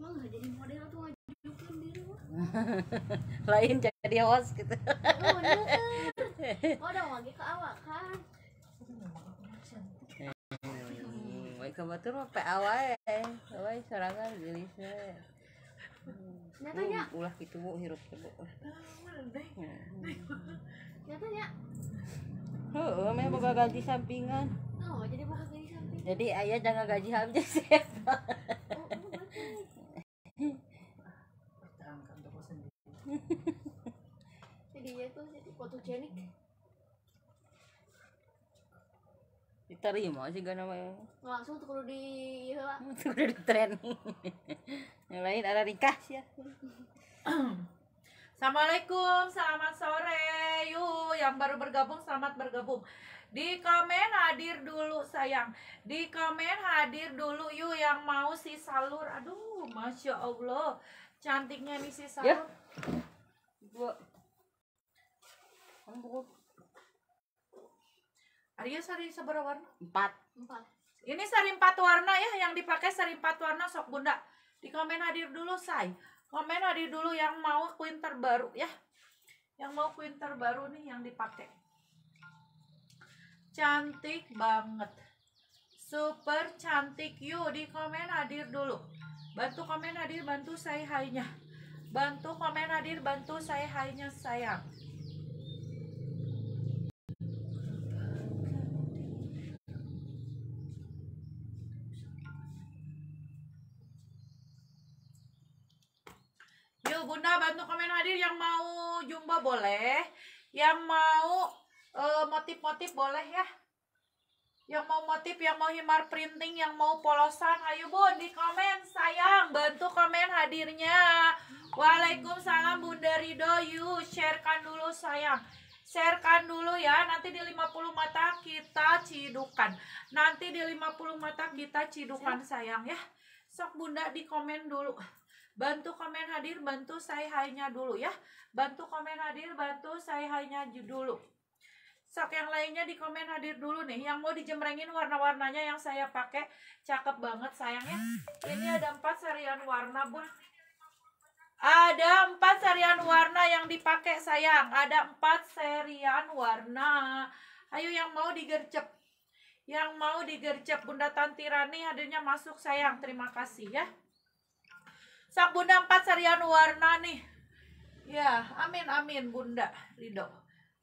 mah jadi model tuh ngajukin diri lain jadi host gitu oh, udah lagi ke awak kan hmm, Wai kabatur mah pe awal eh, awal serangan gelisnya. Nyatanya hmm, ulah gitu bu hirup bu. Nyatanya. Heeh, memang boga gaji sampingan. Oh, jadi boga gaji sampingan. Jadi ayah jangan gaji hamil sih. Ya. Oh, fotogenic diterima sih gak namanya langsung tuh kudu di itu iya. tuh kudu di training yang lain ada nikah sih ya Assalamualaikum, selamat sore Yu yang baru bergabung, selamat bergabung Di komen hadir dulu sayang Di komen hadir dulu Yu yang mau si salur Aduh, Masya Allah Cantiknya nih si ya. salur ya. Ang bukod. Arya sari seberapa warna? Empat. Empat. Ini sari empat warna ya yang dipakai sari empat warna sok bunda. Di komen hadir dulu say. Komen hadir dulu yang mau queen terbaru ya. Yang mau queen terbaru nih yang dipakai. Cantik banget. Super cantik yuk di komen hadir dulu. Bantu komen hadir, bantu saya hainya. Bantu komen hadir, bantu saya hainya sayang. jumbo boleh yang mau eh, motif-motif uh, boleh ya yang mau motif, yang mau himar printing, yang mau polosan, ayo bun di komen sayang, bantu komen hadirnya. Waalaikumsalam Bunda Rido, you sharekan dulu sayang. Sharekan dulu ya, nanti di 50 mata kita cidukan. Nanti di 50 mata kita cidukan sayang ya. Sok Bunda di komen dulu. Bantu komen hadir, bantu saya hanya dulu ya. Bantu komen hadir, bantu saya hanya dulu. Sok yang lainnya di komen hadir dulu nih. Yang mau dijemrengin warna-warnanya yang saya pakai. Cakep banget sayangnya. Ini ada empat sarian warna, Bun. Ada empat serian warna yang dipakai sayang. Ada empat serian warna. Ayo yang mau digercep. Yang mau digercep Bunda Tantirani hadirnya masuk sayang. Terima kasih ya. Sang Bunda empat serian Warna nih. Ya, amin amin Bunda Rido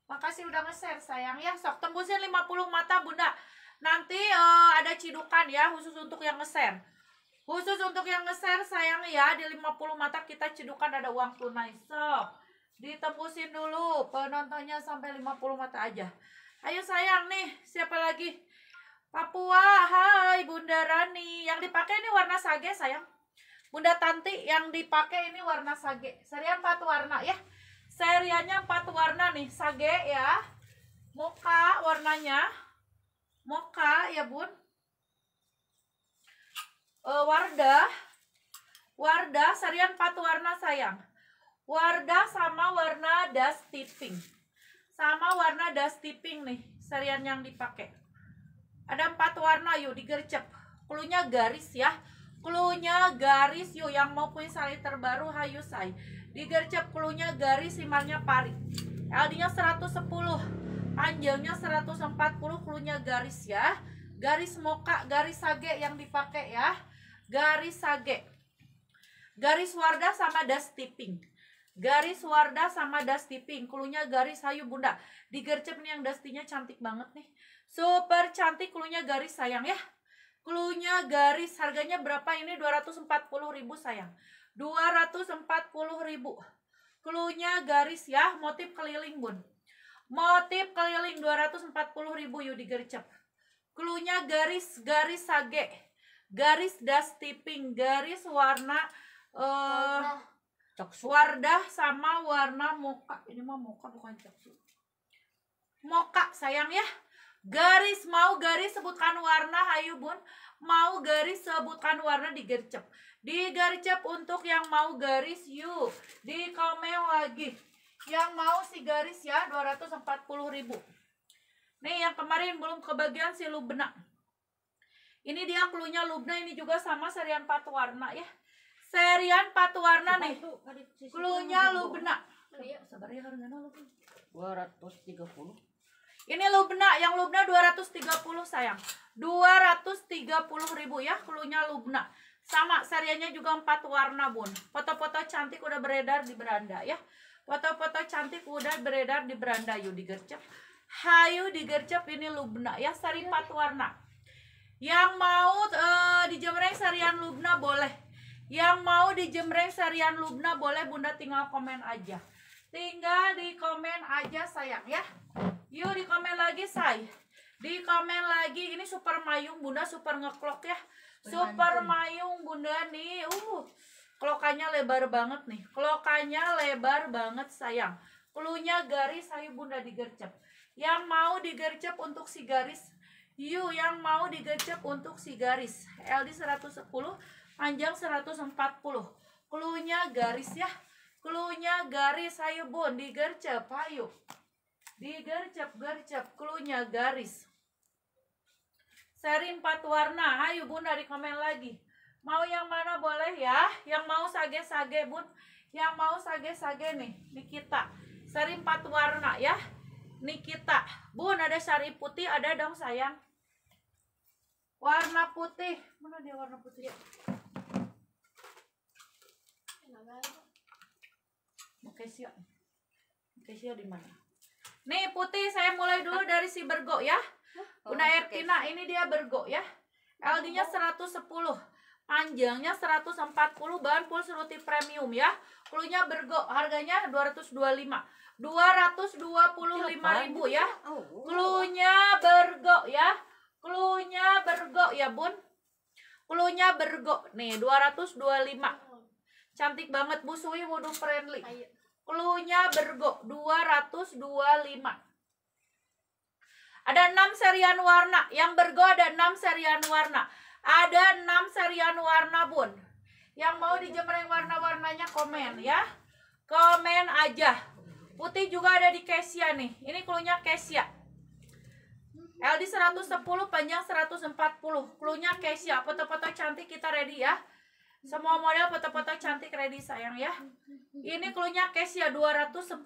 Makasih udah nge-share sayang ya. Sok tembusin 50 mata Bunda. Nanti uh, ada cidukan ya khusus untuk yang nge-share. Khusus untuk yang nge-share sayang ya di 50 mata kita cidukan ada uang tunai. Sok ditembusin dulu penontonnya sampai 50 mata aja. Ayo sayang nih, siapa lagi? Papua, hai Bunda Rani. Yang dipakai ini warna sage sayang. Bunda Tanti yang dipakai ini warna sage. Seri empat warna ya. Seriannya empat warna nih. Sage ya. Moka warnanya. Moka ya bun. E, Wardah. Wardah serian empat warna sayang. Wardah sama warna dusty pink. Sama warna dusty pink nih. Serian yang dipakai. Ada empat warna yuk digercep. Pelunya garis ya Klunya garis yuk yang mau punya sari terbaru hayu say. gercep klunya garis simarnya pari. LD-nya 110, panjangnya 140, klunya garis ya. Garis moka, garis sage yang dipakai ya. Garis sage. Garis wardah sama das tipping. Garis wardah sama das tipping. Klunya garis hayu bunda. Digercep nih yang dustinya cantik banget nih. Super cantik klunya garis sayang ya. Klunya garis harganya berapa ini 240.000 sayang. 240.000. Klunya garis ya, motif keliling Bun. Motif keliling 240.000 Yudi gercep. Klunya garis garis sage. Garis das tipping, garis warna eh uh, Wardah sama warna moka. Ini mah moka bukan coksu. Moka sayang ya. Garis mau garis sebutkan warna ayo bun. Mau garis sebutkan warna digercep. Digercep untuk yang mau garis yuk. Di komen lagi. Yang mau si garis ya 240 ribu. Nih yang kemarin belum kebagian si lubna. Ini dia klunya lubna ini juga sama serian pat warna ya. Serian pat warna nih. Klunya lubna. Iya, sabar ya karena 230. Ini Lubna, yang Lubna 230 sayang. 230 ribu ya, klunya Lubna. Sama, serianya juga empat warna, Bun. Foto-foto cantik udah beredar di beranda ya. Foto-foto cantik udah beredar di beranda, yuk digercep. Hayu digercep ini Lubna ya, seri empat warna. Yang mau uh, dijemreng serian Lubna boleh. Yang mau dijemreng serian Lubna boleh Bunda tinggal komen aja tinggal di komen aja sayang ya yuk di komen lagi say di komen lagi ini super mayung bunda super ngeklok ya super mayung bunda nih uh klokannya lebar banget nih klokannya lebar banget sayang pelunya garis sayu bunda digercep yang mau digercep untuk si garis yuk yang mau digercep untuk si garis LD 110 panjang 140 klunya garis ya Klunya garis ayo bun digercep ayo. Digercep-gercep klunya garis. Seri empat warna. Ayo bun dari komen lagi. Mau yang mana boleh ya? Yang mau sage-sage bun. Yang mau sage-sage nih. Nikita. Seri empat warna ya. Nikita. Bun ada sari putih ada dong sayang. Warna putih. Mana dia warna putih ya? Mokesio. Mokesio di mana? Nih putih saya mulai dulu dari si Bergo ya. Una oh, Ertina ini dia Bergo ya. LD-nya 110. Panjangnya 140 bahan full seruti premium ya. Klunya Bergo harganya 225. 225 ribu ya. Klunya oh. bergo ya. Klunya bergo ya, Bun. Klunya bergo. Nih, 225. Cantik banget busui Sui wudhu friendly. Klunya bergo 225. Ada 6 serian warna. Yang bergo ada 6 serian warna. Ada 6 serian warna, Bun. Yang mau dijemreng warna-warnanya komen ya. Komen aja. Putih juga ada di Kesia nih. Ini klunya Kesia. LD 110 panjang 140. Klunya Kesia. Foto-foto cantik kita ready ya. Semua model foto-foto cantik ready sayang ya. Ini klunya Kesia 210.000.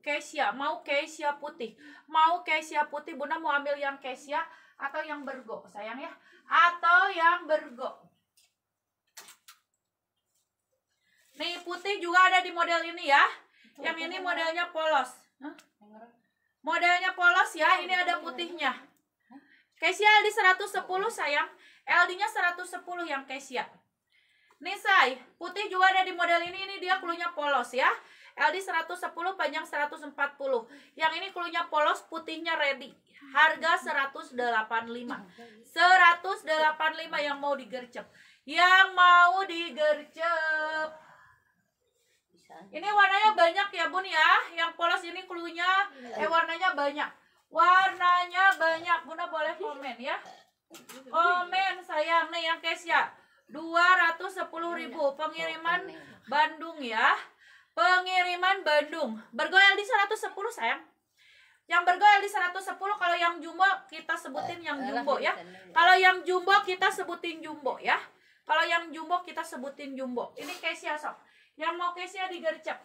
Kesia, mau Kesia putih. Mau Kesia putih, Bunda mau ambil yang Kesia atau yang bergo sayang ya. Atau yang bergo. Nih putih juga ada di model ini ya. Yang ini modelnya polos. Modelnya polos ya, ini ada putihnya. Kesia di 110 sayang. LD-nya 110 yang Kesia. Nisai, putih juga ada di model ini, ini dia klunya polos ya. LD 110 panjang 140. Yang ini klunya polos, putihnya ready. Harga 185. 185 yang mau digercep. Yang mau digercep. Ini warnanya banyak ya, Bun ya. Yang polos ini klunya eh warnanya banyak. Warnanya banyak. Bunda boleh komen ya. Komen sayang nih yang case ya 210.000 iya. pengiriman Bandung ya. Pengiriman Bandung. Bergoyang di 110 sayang. Yang bergoyang di 110 kalau yang jumbo kita sebutin yang jumbo ya. Kalau yang jumbo kita sebutin jumbo ya. Kalau yang jumbo kita sebutin jumbo. Ini Kesia sok. Yang mau Kesia digercep.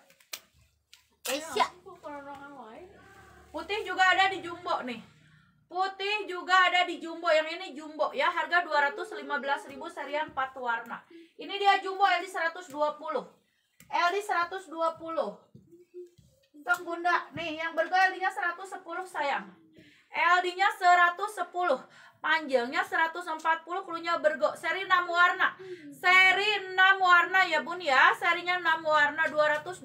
Kesia. Putih juga ada di jumbo nih. Putih juga ada di jumbo. Yang ini jumbo ya, harga 215.000 serian 4 warna. Ini dia jumbo LD 120. LD 120. Untuk Bunda, nih yang bergoyang LD-nya 110 sayang. LD-nya 110 panjangnya 140 krunya bergo seri 6 warna seri 6 warna ya bun ya serinya 6 warna 225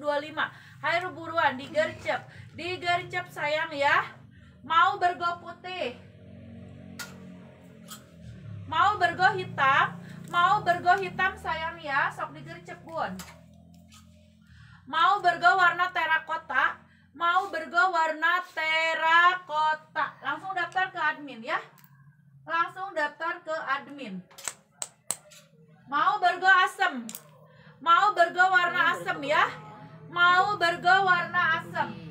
air buruan digercep digercep sayang ya mau bergo putih mau bergo hitam mau bergo hitam sayang ya sok digercep bun mau bergo warna terakota mau bergo warna terakota langsung daftar ke admin ya langsung daftar ke admin mau bergo asem mau bergo ya. warna asem ya mau bergo warna asem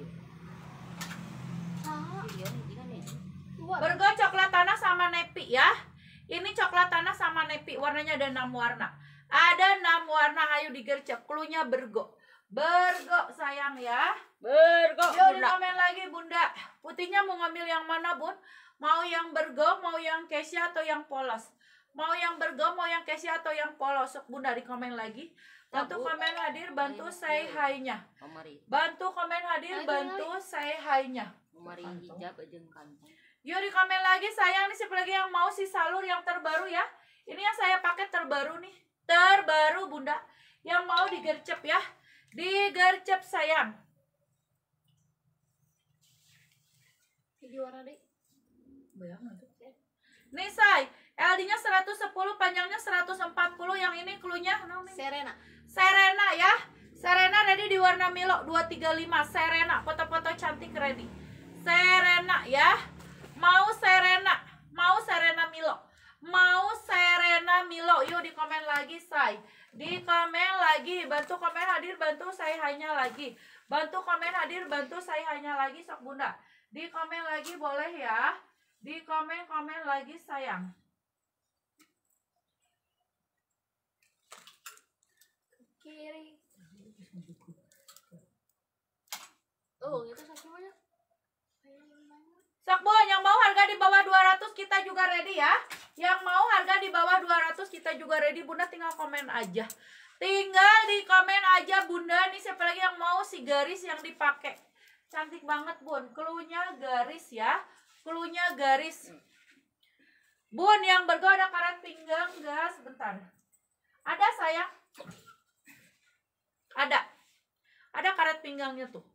Bergo coklat tanah sama nepi ya. Ini coklat tanah sama nepi. Warnanya ada enam warna. Ada enam warna. Ayo digercep. Klunya bergo. Bergo sayang ya. Bergo. Yuk di komen lagi Bunda. Putihnya mau ngambil yang mana Bun? Mau yang bergo, mau yang kesia atau yang polos? Mau yang bergo, mau yang kesia atau yang polos? Bunda di ya, komen lagi. Bantu komen hadir, bantu saya hi Bantu komen hadir, bantu saya hi-nya. hijab aja kantong. Yuk di komen lagi sayang nih siapa lagi yang mau si salur yang terbaru ya. Ini yang saya pakai terbaru nih. Terbaru Bunda. Yang mau digercep ya. Digercep sayang. warna Nih say, LD-nya 110, panjangnya 140, yang ini klunya Serena. Serena ya. Serena ready di warna Milo 235. Serena, foto-foto cantik ready. Serena ya. Mau Serena, mau Serena Milo. Mau Serena Milo, yuk di komen lagi say. Di komen lagi, bantu komen hadir, bantu saya hanya lagi. Bantu komen hadir, bantu saya hanya lagi sok bunda. Di komen lagi boleh ya. Di komen komen lagi sayang. Kiri. Oh, itu sakit banyak. Sakbon, yang mau harga di bawah 200 kita juga ready ya. Yang mau harga di bawah 200 kita juga ready. Bunda tinggal komen aja. Tinggal di komen aja Bunda nih siapa lagi yang mau si garis yang dipakai. Cantik banget Bun. Keluhnya garis ya. Keluhnya garis. Bun yang bergo ada karet pinggang enggak? Sebentar. Ada sayang? Ada. Ada karet pinggangnya tuh.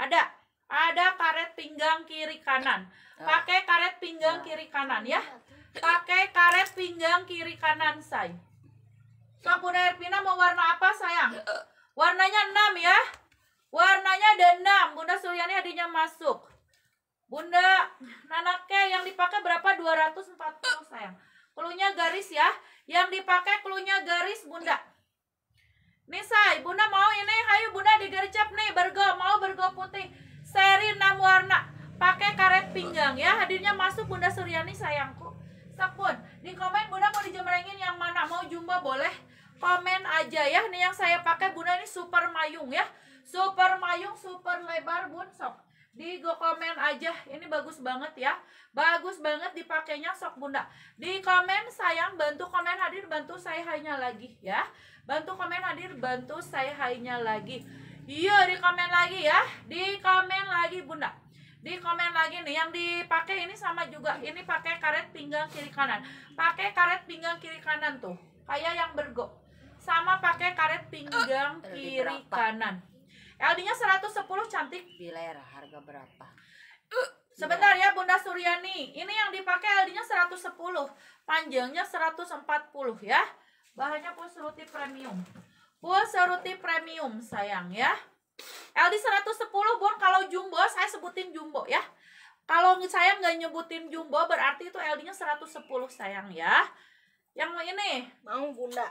Ada. Ada karet pinggang kiri kanan. Ah. Pakai karet pinggang ah. kiri kanan ya. Pakai karet pinggang kiri kanan, say. air pina mau warna apa, sayang? Eh, eh. Warnanya enam ya. Warnanya ada 6. Bunda Suryani adinya masuk. Bunda Nanake yang dipakai berapa? 240, sayang. Klunya garis ya. Yang dipakai klunya garis, Bunda. Nih say, bunda mau ini, ayo bunda digercep nih, bergo, mau bergo putih seri 6 warna pakai karet pinggang ya hadirnya masuk Bunda Suryani sayangku sepun di komen Bunda mau dijemrengin yang mana mau jumbo boleh komen aja ya nih yang saya pakai Bunda ini super mayung ya super mayung super lebar Bun sok di go komen aja ini bagus banget ya bagus banget dipakainya sok Bunda di komen sayang bantu komen hadir bantu saya hanya lagi ya bantu komen hadir bantu saya hanya lagi Iya, di komen lagi ya. Di komen lagi, Bunda. Di komen lagi nih yang dipakai ini sama juga. Ini pakai karet pinggang kiri kanan. Pakai karet pinggang kiri kanan tuh. Kayak yang bergo. Sama pakai karet pinggang kiri kanan. LD-nya 110 cantik. Biler harga berapa? Sebentar ya Bunda Suryani. Ini yang dipakai LD-nya 110, panjangnya 140 ya. Bahannya pun seruti premium. Pulsa seruti Premium sayang ya. LD 110 Bun kalau jumbo saya sebutin jumbo ya. Kalau saya nggak nyebutin jumbo berarti itu LD-nya 110 sayang ya. Yang ini mau Bunda.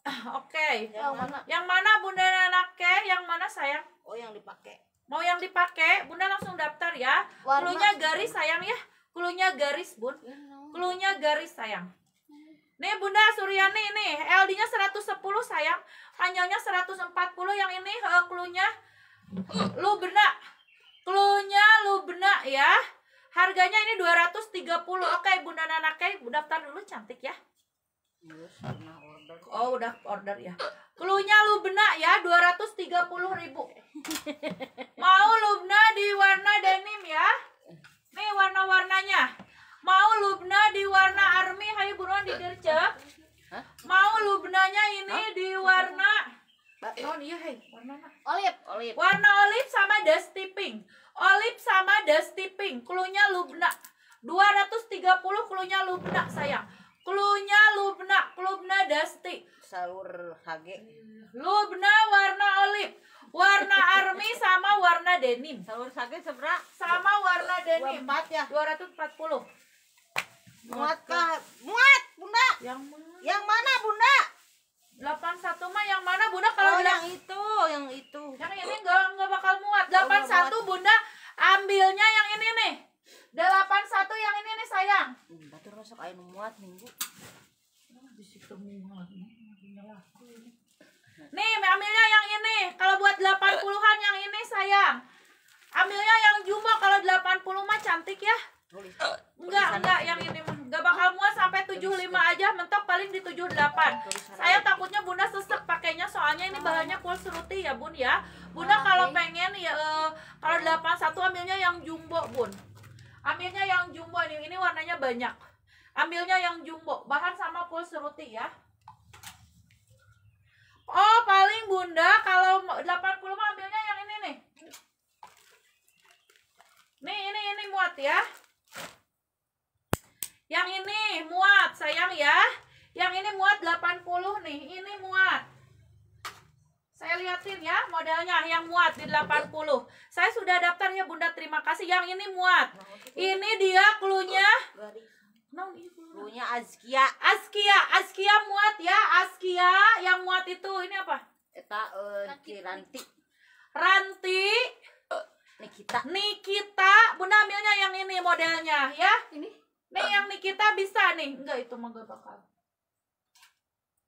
Ah, oke. Okay. Yang mana? Yang mana Bunda Nanake? Yang mana sayang? Oh yang dipakai. Mau yang dipakai? Bunda langsung daftar ya. Warna. Kulunya garis sayang ya. Kulunya garis Bun. Iya, Kulunya garis sayang. Nih Bunda Suryani nih, LD-nya 110 sayang, panjangnya 140 yang ini uh, klunya lu benak. Klunya lu benak ya. Harganya ini 230. Oke, Bunda Nanake daftar dulu cantik ya. Oh, udah order ya. Klunya lu benak ya ribu. Mau lu benak di warna denim ya. Nih warna-warnanya mau lubna di warna army hayu buruan di mau lubnanya ini di warna non iya hai warna olive olive warna olive sama dusty pink olive sama dusty pink klunya lubna 230 klunya lubna sayang klunya lubna klubna dusty salur hage lubna warna olive warna army sama warna denim salur hage sebra sama warna denim 24 ya 240 Muat Kak. Muat, Bunda. Yang mana? Yang mana, Bunda? 81 mah yang mana Bunda kalau oh, yang itu, yang itu. Yang ini enggak enggak bakal muat. 81 oh, Bunda ambilnya yang ini nih. 81 yang ini nih sayang. Hmm, batur rasa kayak muat minggu. Nih, ambilnya yang ini. Kalau buat 80-an yang ini sayang. Ambilnya yang jumbo kalau 80 mah cantik ya. Enggak, enggak yang ini mah. Gak bakal muat sampai 75 aja, mentok paling di 78. Saya takutnya Bunda sesek pakainya soalnya ini oh. bahannya full seruti ya, Bun ya. Bunda oh, kalau pengen ya uh, kalau 81 ambilnya yang jumbo, Bun. Ambilnya yang jumbo ini, ini warnanya banyak. Ambilnya yang jumbo, bahan sama full seruti ya. Oh, paling Bunda kalau 80 ambilnya yang ini nih. Nih, ini ini muat ya. Yang ini muat, sayang ya. Yang ini muat 80 nih. Ini muat. Saya lihatin ya modelnya yang muat di 80. Saya sudah daftarnya Bunda, terima kasih. Yang ini muat. Ini dia nah, klunya. Klunya Azkia. Azkia, Azkia muat ya. Azkia yang muat itu ini apa? Eta uh, Ranti. Ranti. Nikita. Nikita, Bunda ambilnya yang ini modelnya ya. Ini Nih yang Nikita bisa nih. Enggak itu mah gak bakal.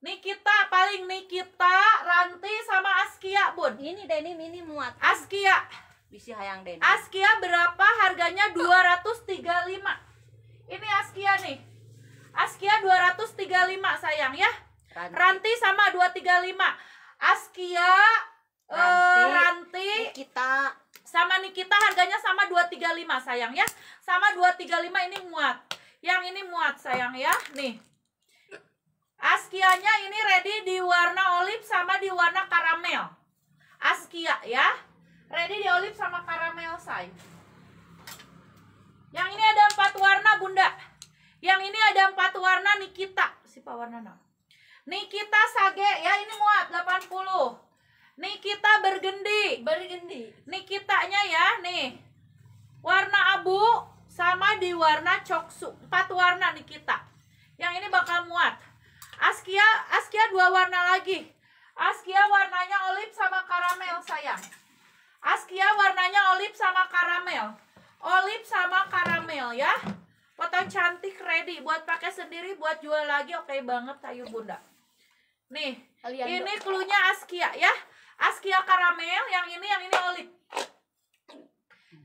Nikita paling Nikita, Ranti sama Askia, Bun. Ini Denny mini muat. Askia. Bisi hayang Denny. Askia berapa? Harganya 235. Ini Askia nih. Askia 235 sayang ya. Ranti, Ranti sama 235. Askia eh, Ranti, uh, Ranti Nikita sama Nikita harganya sama 235 sayang ya. Sama 235 ini muat. Yang ini muat sayang ya. Nih. Askianya ini ready di warna olive sama di warna karamel. Askia ya. Ready di olive sama karamel sayang. Yang ini ada empat warna bunda. Yang ini ada empat warna Nikita. siapa warna Nikita Sage ya ini muat 80. Nih kita bergendi. Bergendi. Nih kitanya ya, nih. Warna abu sama di warna coksu. Empat warna nih kita. Yang ini bakal muat. Askia, Askia dua warna lagi. Askia warnanya olive sama karamel, sayang. Askia warnanya olive sama karamel. Olive sama karamel ya. Foto cantik ready buat pakai sendiri, buat jual lagi oke okay banget sayur Bunda. Nih, Aliando. ini klunya Askia ya. Askia karamel, yang ini yang ini olive.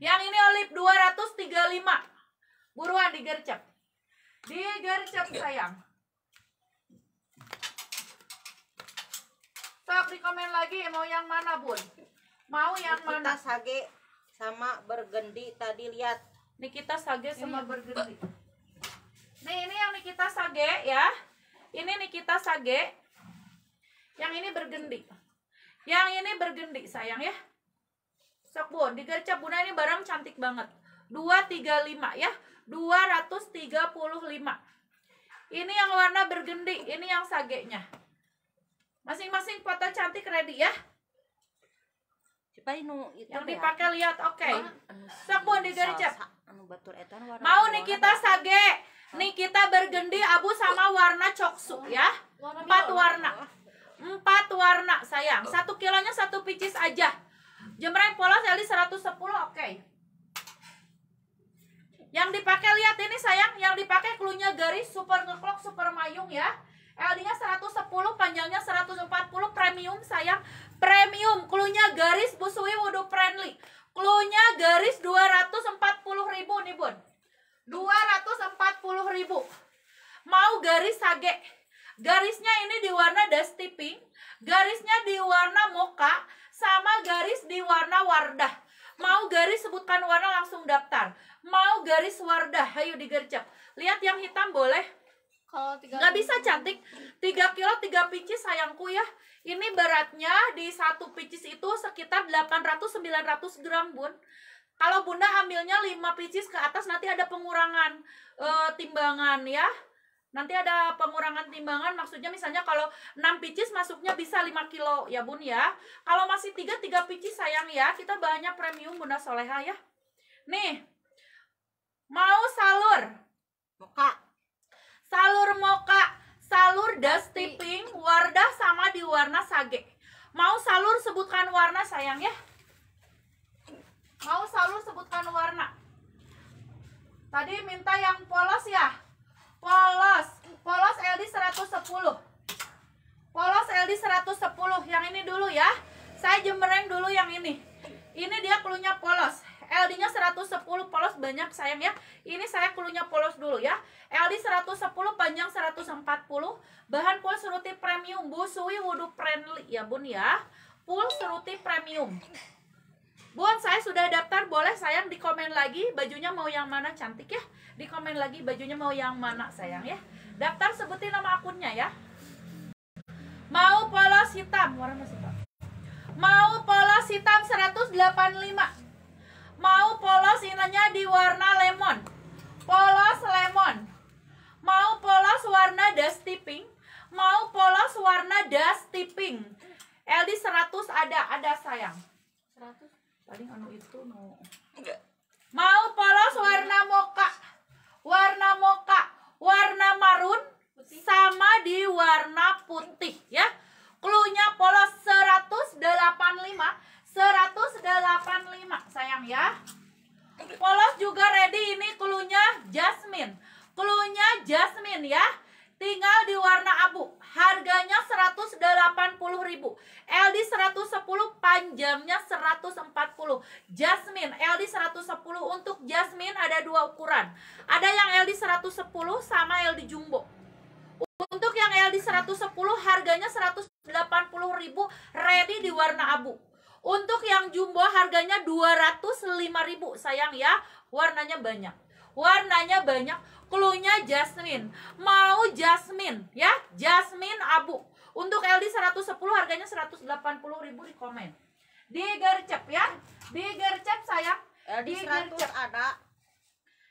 Yang ini olive 235. Buruan digercep. Digercep sayang. Sok dikomen lagi mau yang mana, Bun? Mau yang Nikita mana? Sage sama bergendi tadi lihat. Nikita Sage sama ini. Iya, bergendi. Nih, ini yang Nikita Sage ya. Ini Nikita Sage. Yang ini bergendi. Yang ini bergendi sayang ya. Sekbun, digercep bunda ini barang cantik banget. 235 ya. 235. Ini yang warna bergendi, ini yang sagenya. Masing-masing foto cantik ready ya. ini Yang dipakai lihat, oke. Anu, okay. Sekbun digercep. Anu, Mau nih kita sage. Nih kita bergendi abu sama warna coksu ya. Empat warna empat warna sayang satu kilonya satu picis aja jemreng polos Eli 110 oke okay. yang dipakai lihat ini sayang yang dipakai klunya garis super ngeklok super mayung ya LD nya 110 panjangnya 140 premium sayang premium klunya garis busui wudu friendly klunya garis 240 ribu nih bun 240 ribu mau garis sage Garisnya ini di warna dusty pink, garisnya di warna mocha, sama garis di warna wardah. Mau garis sebutkan warna langsung daftar. Mau garis wardah, ayo digercep. Lihat yang hitam boleh. nggak bisa cantik. 3 kilo 3 picis sayangku ya. Ini beratnya di satu picis itu sekitar 800-900 gram bun. Kalau bunda ambilnya 5 picis ke atas nanti ada pengurangan e, timbangan ya. Nanti ada pengurangan timbangan, maksudnya misalnya kalau 6 picis masuknya bisa 5 kilo ya bun ya. Kalau masih 3, 3 picis sayang ya, kita banyak premium Bunda Soleha ya. Nih, mau salur. Moka. Salur moka, salur dust tipping, wardah sama di warna sage. Mau salur sebutkan warna sayang ya. Mau salur sebutkan warna. Tadi minta yang polos ya. Polos. Polos LD 110. Polos LD 110. Yang ini dulu ya. Saya jemereng dulu yang ini. Ini dia kulunya polos. LD-nya 110 polos banyak sayang ya. Ini saya kulunya polos dulu ya. LD 110 panjang 140. Bahan full seruti premium busui wudu friendly ya bun ya. Full seruti premium. Bun, saya sudah daftar, boleh sayang di komen lagi bajunya mau yang mana cantik ya di komen lagi bajunya mau yang mana sayang ya daftar sebutin nama akunnya ya mau polos hitam warna hitam mau polos hitam 185 mau polos inanya di warna lemon polos lemon mau polos warna dusty pink mau polos warna dusty pink LD 100 ada ada sayang 100 paling anu itu no mau polos warna moka warna moka, warna marun, putih. sama di warna putih ya. Klunya polos 185, 185 sayang ya. Polos juga ready ini klunya jasmine. Klunya jasmine ya. Tinggal di warna abu harganya 180.000 LD 110 panjangnya 140 Jasmine LD 110 untuk Jasmine ada dua ukuran ada yang LD 110 sama LD jumbo untuk yang LD 110 harganya 180.000 ready di warna abu untuk yang jumbo harganya 205.000 sayang ya warnanya banyak warnanya banyak Cluenya Jasmine. Mau Jasmine ya? Jasmine Abu. Untuk LD 110 harganya 180.000 di komen. Digercep ya. Digercep sayang. LD Digercep. 100 ada.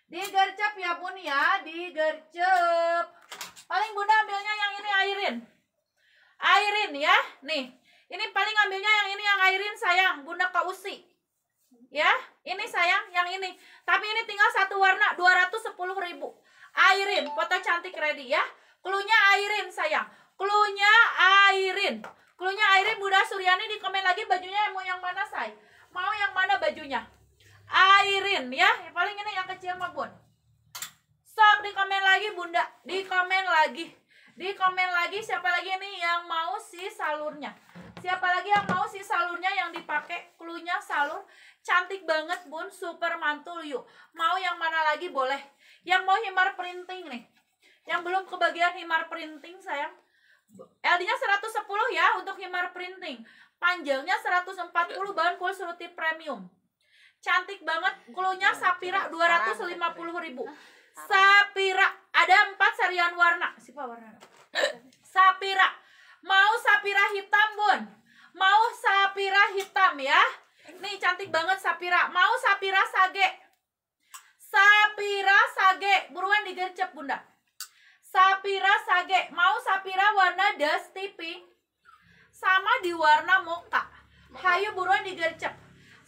Digercep ya Bun ya, digercep. Paling Bunda ambilnya yang ini Airin. Airin ya. Nih. Ini paling ambilnya yang ini yang Airin sayang, Bunda Kausi. Ya, ini sayang yang ini. Tapi ini tinggal satu warna 210.000. Airin, foto cantik ready ya. Klunya Airin sayang. Klunya Airin. Klunya Airin Bunda Suryani di komen lagi bajunya mau yang mana say? Mau yang mana bajunya? Airin ya. Yang paling ini yang kecil mah Bun. Sok di komen lagi Bunda, di komen lagi. Di komen lagi siapa lagi ini yang mau si salurnya? Siapa lagi yang mau si salurnya yang dipakai klunya salur? Cantik banget Bun, super mantul yuk. Mau yang mana lagi boleh yang mau himar printing nih yang belum kebagian himar printing sayang LD-nya 110 ya untuk himar printing panjangnya 140 bahan full surti premium cantik banget kulunya sapira 250 ribu ya. sapira ada empat serian warna siapa warna sapira mau sapira hitam bun mau sapira hitam ya nih cantik banget sapira mau sapira sage Sapira Sage, buruan digercep bunda. Sapira Sage, mau Sapira warna dusty pink sama di warna mocha. Hayu buruan digercep.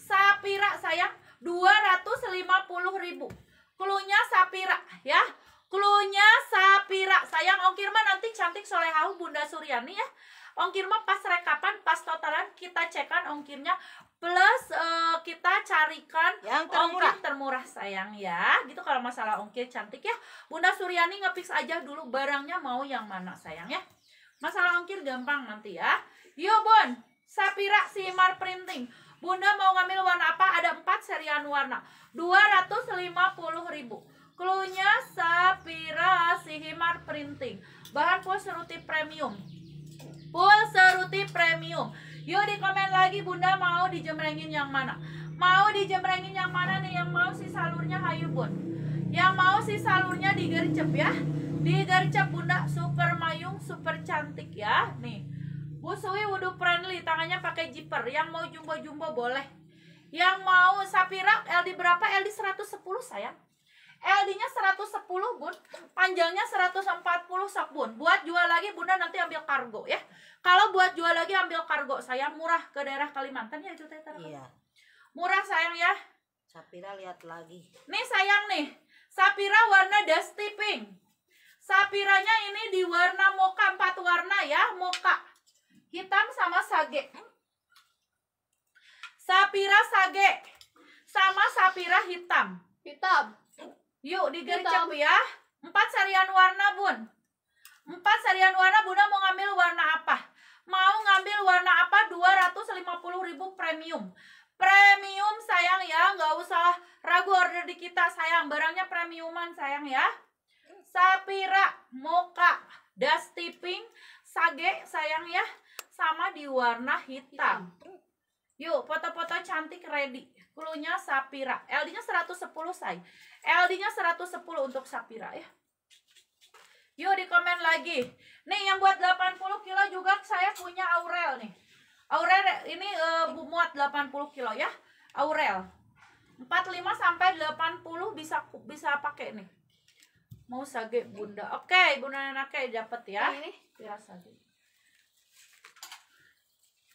Sapira sayang puluh ribu. Klunya Sapira ya. Klunya Sapira. Sayang Ongkir nanti cantik solehahu Bunda Suryani ya. Ongkir pas rekapan, pas totalan kita cekan ongkirnya plus uh, kita carikan yang termurah. ongkir termurah sayang ya gitu kalau masalah ongkir cantik ya Bunda Suryani ngefix aja dulu barangnya mau yang mana sayang ya masalah ongkir gampang nanti ya yuk Bun Sapira Simar Printing Bunda mau ngambil warna apa ada 4 serian warna 250000 ribu Klunya Sapira Sihimar Printing Bahan full seruti premium Full seruti premium Yuk di komen lagi Bunda mau dijemrengin yang mana? Mau dijemrengin yang mana nih? Yang mau si salurnya hayu bun. Yang mau si salurnya digercep ya. Digercep Bunda super mayung, super cantik ya. Nih. Busui wudhu friendly, tangannya pakai zipper. Yang mau jumbo-jumbo boleh. Yang mau Sapira LD berapa? LD 110 sayang. LD-nya 110 bun, panjangnya 140 sak bun. Buat jual lagi bunda nanti ambil kargo ya. Kalau buat jual lagi ambil kargo, saya murah ke daerah Kalimantan ya itu teh Iya. Murah sayang ya. Sapira lihat lagi. Nih sayang nih. Sapira warna dusty pink. Sapiranya ini di warna moka empat warna ya, moka. Hitam sama sage. Sapira sage sama sapira hitam. Hitam. Yuk digercep ya. Empat sarian warna bun. Empat sarian warna bunda mau ngambil warna apa? mau ngambil warna apa 250.000 premium premium sayang ya nggak usah ragu order di kita sayang barangnya premiuman sayang ya sapira moka dusty pink sage sayang ya sama di warna hitam yuk foto-foto cantik ready kulunya sapira LD nya 110 say LD nya 110 untuk sapira ya Yuk di komen lagi. Nih yang buat 80 kilo juga saya punya Aurel nih. Aurel ini uh, muat 80 kilo ya. Aurel. 45 sampai 80 bisa bisa pakai nih. Mau sage Bunda. Oke, okay, Bunda Nake dapat ya. Ini ya sage.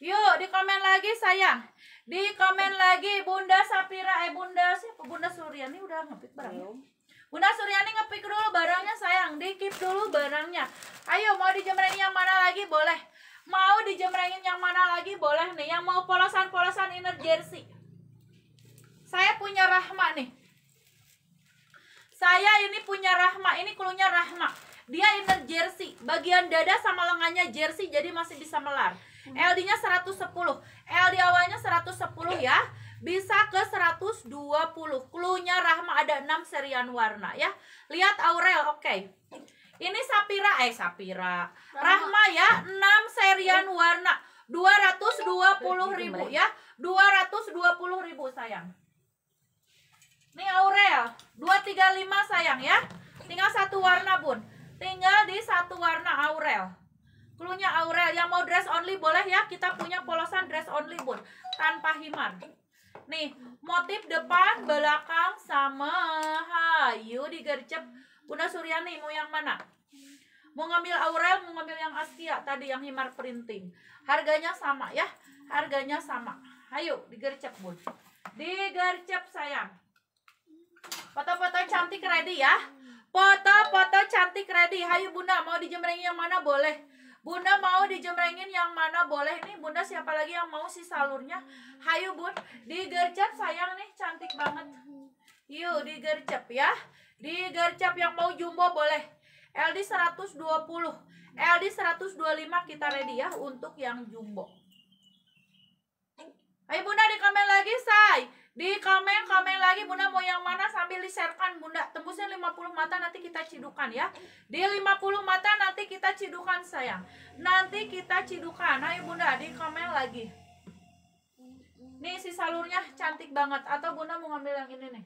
Yuk di komen lagi sayang. Di komen lagi Bunda Sapira eh Bunda siapa Bunda Surya Suryani udah ngepit barang. Ya? Bunda Suryani ngepick dulu barangnya sayang, Dikip dulu barangnya. Ayo mau dijemrengin yang mana lagi boleh. Mau dijemrengin yang mana lagi boleh nih. Yang mau polosan-polosan inner jersey. Saya punya Rahma nih. Saya ini punya Rahma, ini kulunya Rahma. Dia inner jersey, bagian dada sama lengannya jersey jadi masih bisa melar. LD-nya 110. LD awalnya 110 ya bisa ke 120 clue Rahma ada 6 serian warna ya lihat Aurel oke okay. ini Sapira eh Sapira Rahma ya 6 serian warna 220 ribu ya 220 ribu sayang ini Aurel, 235 sayang ya. Tinggal satu warna, Bun. Tinggal di satu warna Aurel. Klunya Aurel yang mau dress only boleh ya. Kita punya polosan dress only, Bun. Tanpa himar. Nih, motif depan, belakang sama hayu digercep. Bunda Suryani mau yang mana? Mau ngambil Aurel, mau ngambil yang asia tadi yang Himar printing. Harganya sama ya. Harganya sama. hayu digercep, Bun. Digercep sayang. Foto-foto cantik ready ya. Foto-foto cantik ready. Hayu Bunda mau dijemrengi yang mana boleh Bunda mau dijemrengin yang mana boleh nih Bunda siapa lagi yang mau si salurnya Hayu bun digercep sayang nih cantik banget Yuk digercep ya Digercep yang mau jumbo boleh LD 120 LD 125 kita ready ya untuk yang jumbo Ayo bunda di komen lagi say di komen, komen lagi Bunda mau yang mana sambil diserkan Bunda. Tembusnya 50 mata nanti kita cidukan ya. Di 50 mata nanti kita cidukan sayang. Nanti kita cidukan. Ayo Bunda, di komen lagi. Nih si salurnya cantik banget atau Bunda mau ngambil yang ini nih.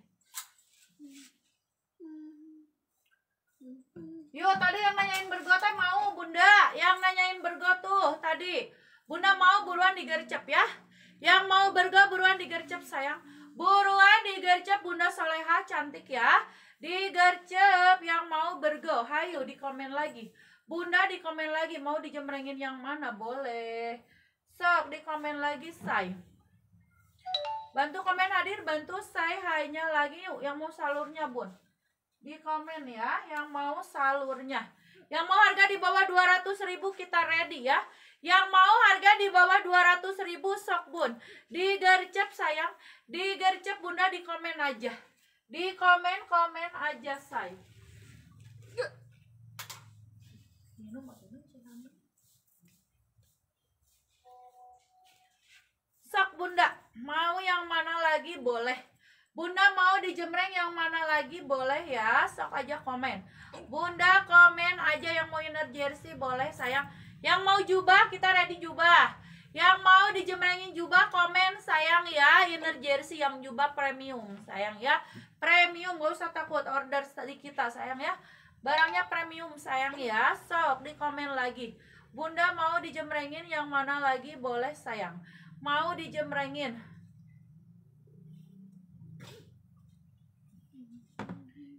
Yuk, tadi yang nanyain bergotnya mau Bunda, yang nanyain bergot tuh tadi. Bunda mau buruan digercep ya. Yang mau bergo buruan digercep sayang. Buruan digercep Bunda Soleha cantik ya. Digercep yang mau bergo. Hayo di komen lagi. Bunda di komen lagi mau dijemrengin yang mana boleh. Sok di komen lagi say. Bantu komen hadir, bantu say hanya lagi yuk yang mau salurnya bun. Di komen ya yang mau salurnya. Yang mau harga di bawah 200 ribu kita ready ya. Yang mau harga di bawah 200 ribu sok bun. Digercep sayang. Digercep bunda di komen aja. Di komen-komen aja say. Sok bunda. Mau yang mana lagi boleh. Bunda mau dijemreng yang mana lagi boleh ya. Sok aja komen. Bunda komen aja yang mau inner jersey boleh sayang yang mau jubah kita ready jubah. Yang mau dijemrengin jubah komen sayang ya inner jersey yang jubah premium sayang ya. Premium gak usah takut order di kita sayang ya. Barangnya premium sayang ya. Sok di komen lagi. Bunda mau dijemrengin yang mana lagi boleh sayang. Mau dijemrengin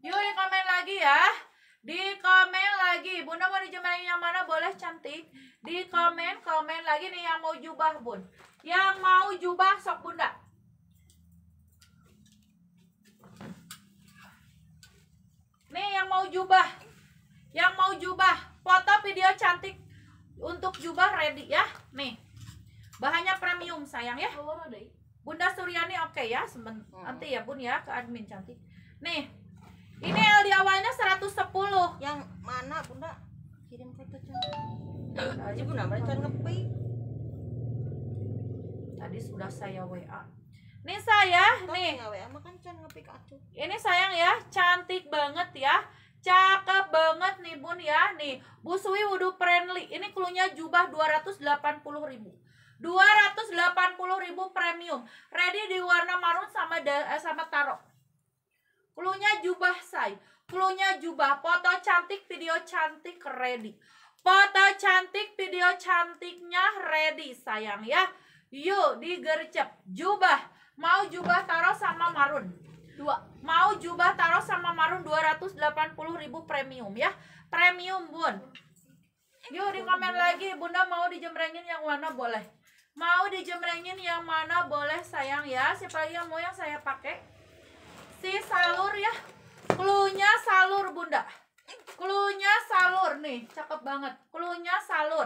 Yuk di komen lagi ya di komen lagi bunda mau dijemai yang mana boleh cantik di komen komen lagi nih yang mau jubah bun yang mau jubah sok bunda nih yang mau jubah yang mau jubah foto video cantik untuk jubah ready ya nih bahannya premium sayang ya bunda Suryani oke okay ya sebentar hmm. nanti ya bun ya ke admin cantik nih ini L di awalnya 110. Yang mana, Bunda? Kirim foto, Chan. Aji Bunda, mereka ngepi. Tadi sudah saya WA. Ini saya, nih. nih. WA makan cantik Ini sayang ya, cantik banget ya. Cakep banget nih bun ya Nih Busui Wudu Friendly Ini klunya jubah 280 ribu 280 ribu premium Ready di warna marun sama, sama tarok Klunya jubah say. Klunya jubah. Foto cantik, video cantik, ready. Foto cantik, video cantiknya ready sayang ya. Yuk digercep. Jubah. Mau jubah taruh sama marun. Dua. Mau jubah taruh sama marun 280 ribu premium ya. Premium bun. Yuk di komen lagi bunda mau dijemrengin yang mana boleh. Mau dijemrengin yang mana boleh sayang ya. Siapa lagi yang mau yang saya pakai? si salur ya klunya salur bunda klunya salur nih cakep banget klunya salur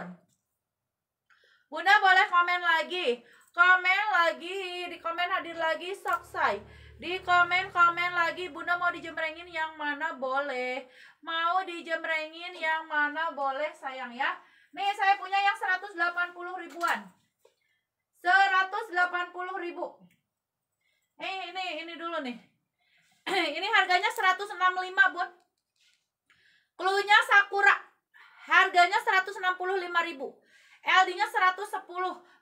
bunda boleh komen lagi komen lagi di komen hadir lagi soksai di komen komen lagi bunda mau dijemrengin yang mana boleh mau dijemrengin yang mana boleh sayang ya nih saya punya yang 180 ribuan 180 ribu nih ini ini dulu nih ini harganya 165 bun klunya sakura harganya 165.000 LD nya 110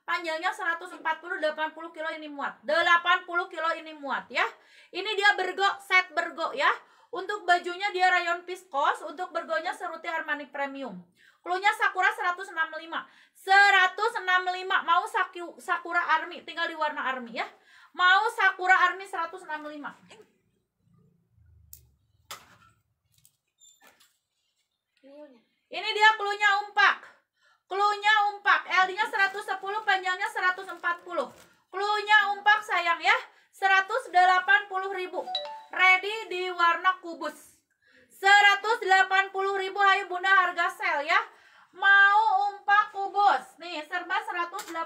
panjangnya 140 80 kilo ini muat 80 kilo ini muat ya ini dia bergo set bergo ya untuk bajunya dia rayon piskos untuk bergonya seruti Armani Premium klunya Sakura 165 165 mau Sakura Army tinggal di warna Army ya mau Sakura Army 165 Ini dia klunya umpak. Klunya umpak. LD-nya 110, panjangnya 140. Klunya umpak sayang ya. 180.000. Ready di warna kubus. 180.000 ayo bunda harga sel ya. Mau umpak kubus. Nih serba 180.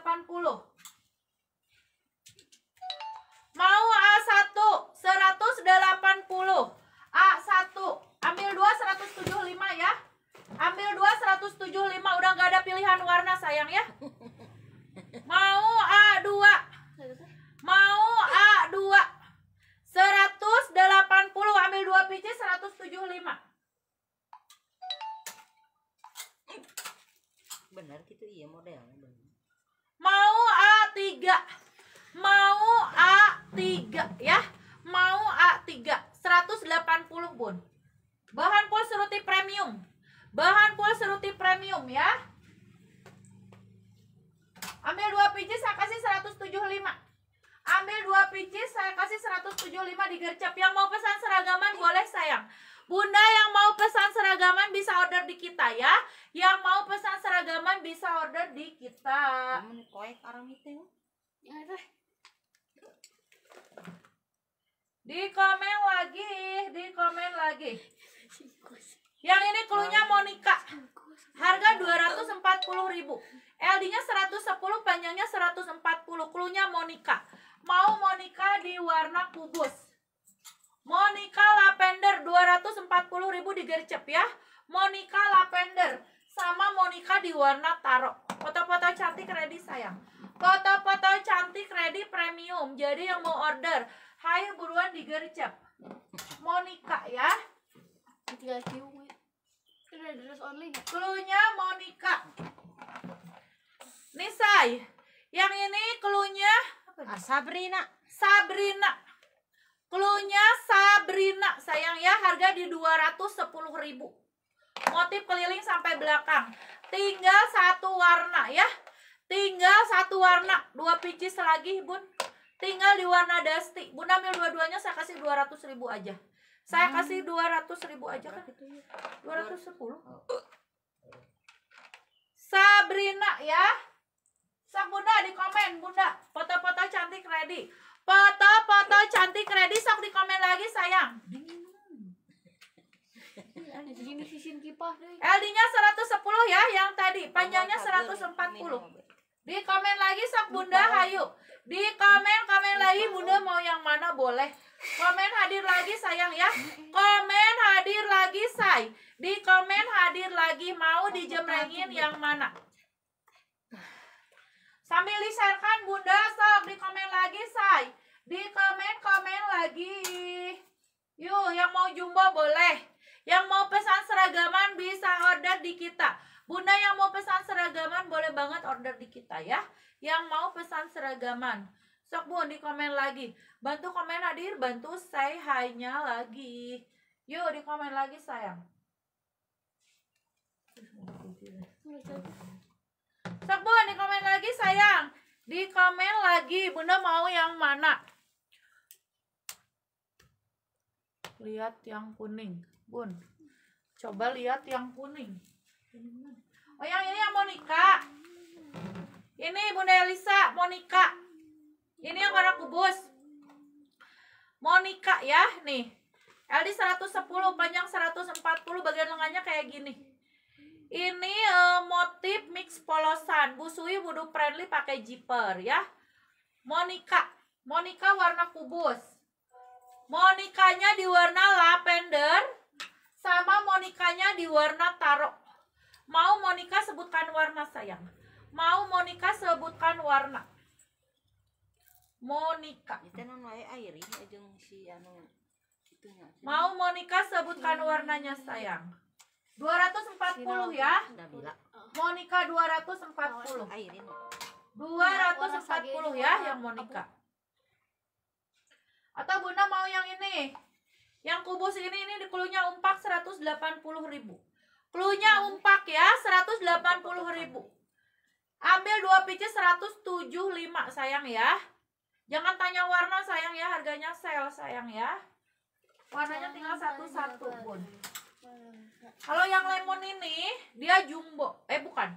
Mau A1 180. A1 ambil 2 175 ya. Ambil dua 175 udah nggak ada pilihan warna sayang ya. Mau A2. Mau A2. 180 ambil 2 biji 175. benar gitu iya modelnya benar mau A3 mau A3 ya mau A3 180 bun bahan seruti premium Bahan full seruti premium ya. Ambil 2 biji saya kasih 175. Ambil 2 biji saya kasih 175 digercep. Yang mau pesan seragaman boleh sayang. Bunda yang mau pesan seragaman bisa order di kita ya. Yang mau pesan seragaman bisa order di kita. Ya di komen lagi, di komen lagi. Yang ini kulunya Monica. Harga 240.000. LD-nya 110, panjangnya 140. Klunya Monica. Mau Monica di warna kubus. Monica Lavender 240.000 digercep ya. Monica Lavender sama Monica di warna taro. Foto-foto cantik ready sayang. Foto-foto cantik ready premium. Jadi yang mau order, hayo buruan digercep. Monica ya. Tinggal ada dress only Monica. Nih yang ini keluhnya ah, Sabrina. Sabrina. Keluhnya Sabrina, sayang ya harga di 210.000. Motif keliling sampai belakang. Tinggal satu warna ya. Tinggal satu warna, dua pieces lagi, Bun. Tinggal di warna dusty. Bun ambil dua-duanya saya kasih 200.000 aja. Saya hmm. kasih dua ratus ribu aja kan? Dua ratus sepuluh. Sabrina ya. sa Bunda di komen Bunda. Foto-foto cantik ready. Foto-foto cantik ready sok di komen lagi sayang. Sini LD-nya 110 ya yang tadi, panjangnya 140. Di komen lagi sok Bunda hayu. Di komen komen lagi Bunda mau yang mana boleh. Komen hadir lagi sayang ya. Komen hadir lagi say. Di komen hadir lagi mau dijemrengin yang mana. Sambil diserkan Bunda sok di komen lagi say. Di komen komen lagi. Yuk yang mau jumbo boleh. Yang mau pesan seragaman bisa order di kita Bunda yang mau pesan seragaman boleh banget order di kita ya. Yang mau pesan seragaman. Sok bun di komen lagi. Bantu komen hadir, bantu say hi-nya lagi. Yuk di komen lagi sayang. Sok bun di komen lagi sayang. Di komen lagi bunda mau yang mana. Lihat yang kuning bun. Coba lihat yang kuning. Oh yang ini yang Monica. Ini Bunda Elisa, Monica. Ini yang warna kubus. Monica ya, nih. LD 110, panjang 140, bagian lengannya kayak gini. Ini uh, motif mix polosan. Busui Budu Friendly pakai zipper ya. Monica. Monica warna kubus. Monikanya di warna lavender. Sama Monikanya di warna tarok. Mau Monica sebutkan warna sayang. Mau Monica sebutkan warna. Monica. Ya, anu anu mau Monica sebutkan warnanya sayang. 240 ya. Monica 240. 240 ya yang Monica. Atau Bunda mau yang ini. Yang kubus ini ini dikulunya kulunya umpak 180 ribu. Klunya umpak ya, 180 ribu. Ambil 2 pieces 175 sayang ya. Jangan tanya warna sayang ya, harganya sale sayang ya. Warnanya tinggal satu-satu pun. Kalau yang lemon ini, dia jumbo. Eh bukan.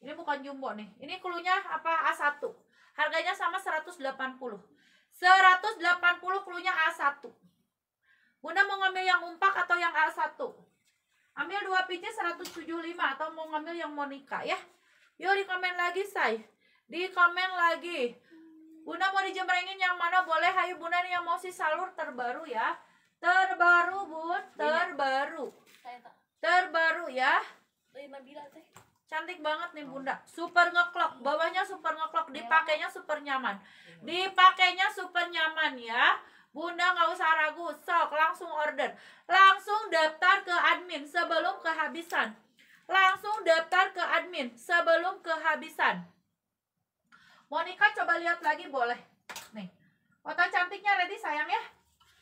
Ini bukan jumbo nih. Ini klunya apa? A1. Harganya sama 180. 180 klunya A1. Bunda mau ngambil yang umpak atau yang A1? Ambil dua puluh 175 atau mau ngambil yang Monica ya. Yuk di komen lagi, say. Di komen lagi. Bunda mau dijembrengin yang mana boleh? Hayu Bunda nih yang mau si salur terbaru ya. Terbaru, Bun. Terbaru. Terbaru ya. Cantik banget nih Bunda. Super ngeklok. Bawahnya super ngeklok. Dipakainya super nyaman. Iya. Dipakainya super nyaman ya. Bunda nggak usah ragu, sok langsung order. Langsung daftar ke admin sebelum kehabisan. Langsung daftar ke admin sebelum kehabisan. Monica coba lihat lagi boleh. Nih, foto cantiknya ready sayang ya.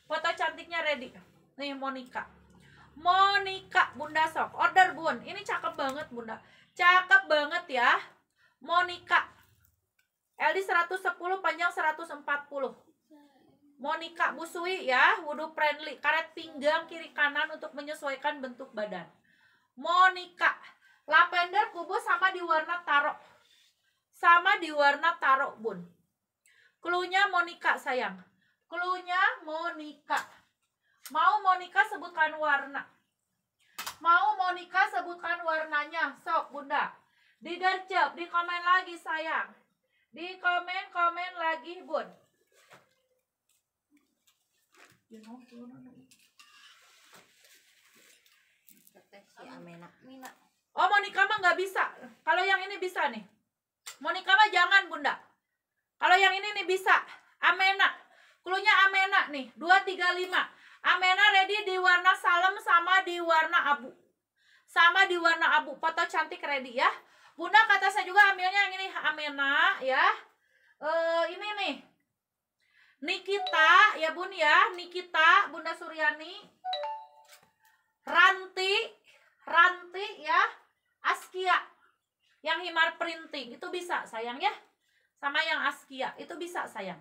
Foto cantiknya ready. Nih Monica. Monica Bunda Sok. Order Bun. Ini cakep banget Bunda. Cakep banget ya. Monica. LD 110 panjang 140. Monica Busui ya, wudhu friendly, karet pinggang kiri kanan untuk menyesuaikan bentuk badan. Monica, lavender kubus sama di warna tarok. Sama di warna tarok, Bun. Klunya Monica, sayang. Klunya Monica. Mau Monica sebutkan warna. Mau Monica sebutkan warnanya. Sok, Bunda. Di Didercep, di komen lagi, sayang. Di komen-komen lagi, Bun. Ya, oh Monika mah nggak bisa. Kalau yang ini bisa nih. Monika mah jangan bunda. Kalau yang ini nih bisa. Amena. Kulunya Amena nih. Dua tiga lima. Amena ready di warna salem sama di warna abu. Sama di warna abu. Foto cantik ready ya. Bunda kata saya juga ambilnya yang ini Amena ya. Uh, ini nih Nikita ya bun ya Nikita Bunda Suryani Ranti Ranti ya Askia yang Himar Printing itu bisa sayang ya sama yang Askia itu bisa sayang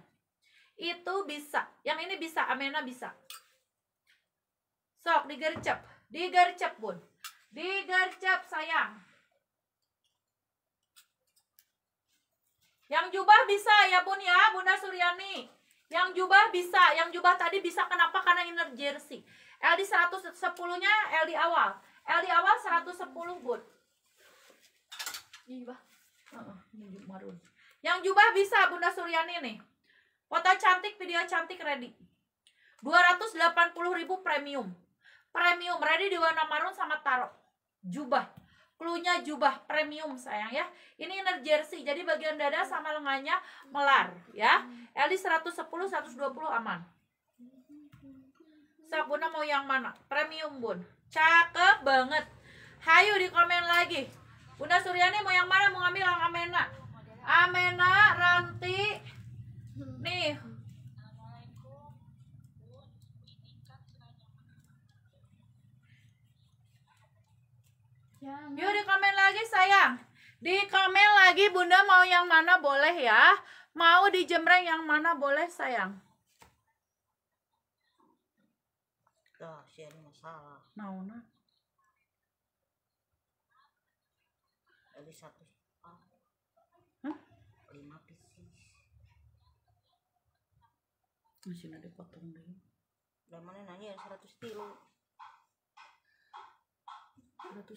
itu bisa yang ini bisa Amena bisa sok digercep digercep bun digercep sayang yang jubah bisa ya bun ya Bunda Suryani yang jubah bisa, yang jubah tadi bisa kenapa? Karena inner jersey. LD 110-nya LD awal. LD awal 110 good. Jubah. Yang jubah bisa Bunda Suryani nih. Foto cantik, video cantik ready. 280.000 premium. Premium ready di warna marun sama taro. Jubah. Klunya jubah premium sayang ya. Ini inner jersey. Jadi bagian dada sama lengannya melar ya. Eli 110 120 aman. Sabuna mau yang mana? Premium bun. Cakep banget. Hayu di komen lagi. Bunda Suryani mau yang mana? Mau ngambil yang Amena. Amena, Ranti. Nih, Jangan. Yuk di komen lagi sayang. Di komen lagi Bunda mau yang mana boleh ya. Mau di jemreng yang mana boleh sayang. Dah, masalah. Nah, nah. Ada satu. Lima pieces. Masih ada potong dulu. Yang mana nanya seratus kilo. Eh,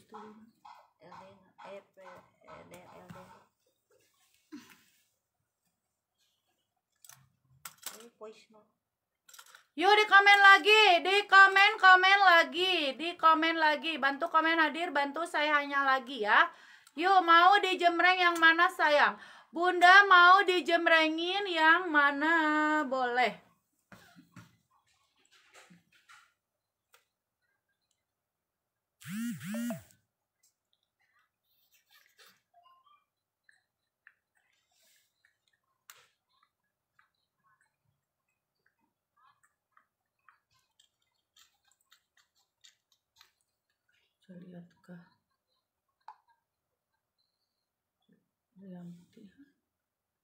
Yuk di komen lagi, di komen komen lagi, di komen lagi. Bantu komen hadir, bantu saya hanya lagi ya. Yuk mau dijemreng yang mana sayang? Bunda mau dijemrengin yang mana? Boleh. Lihat lihatkah berganti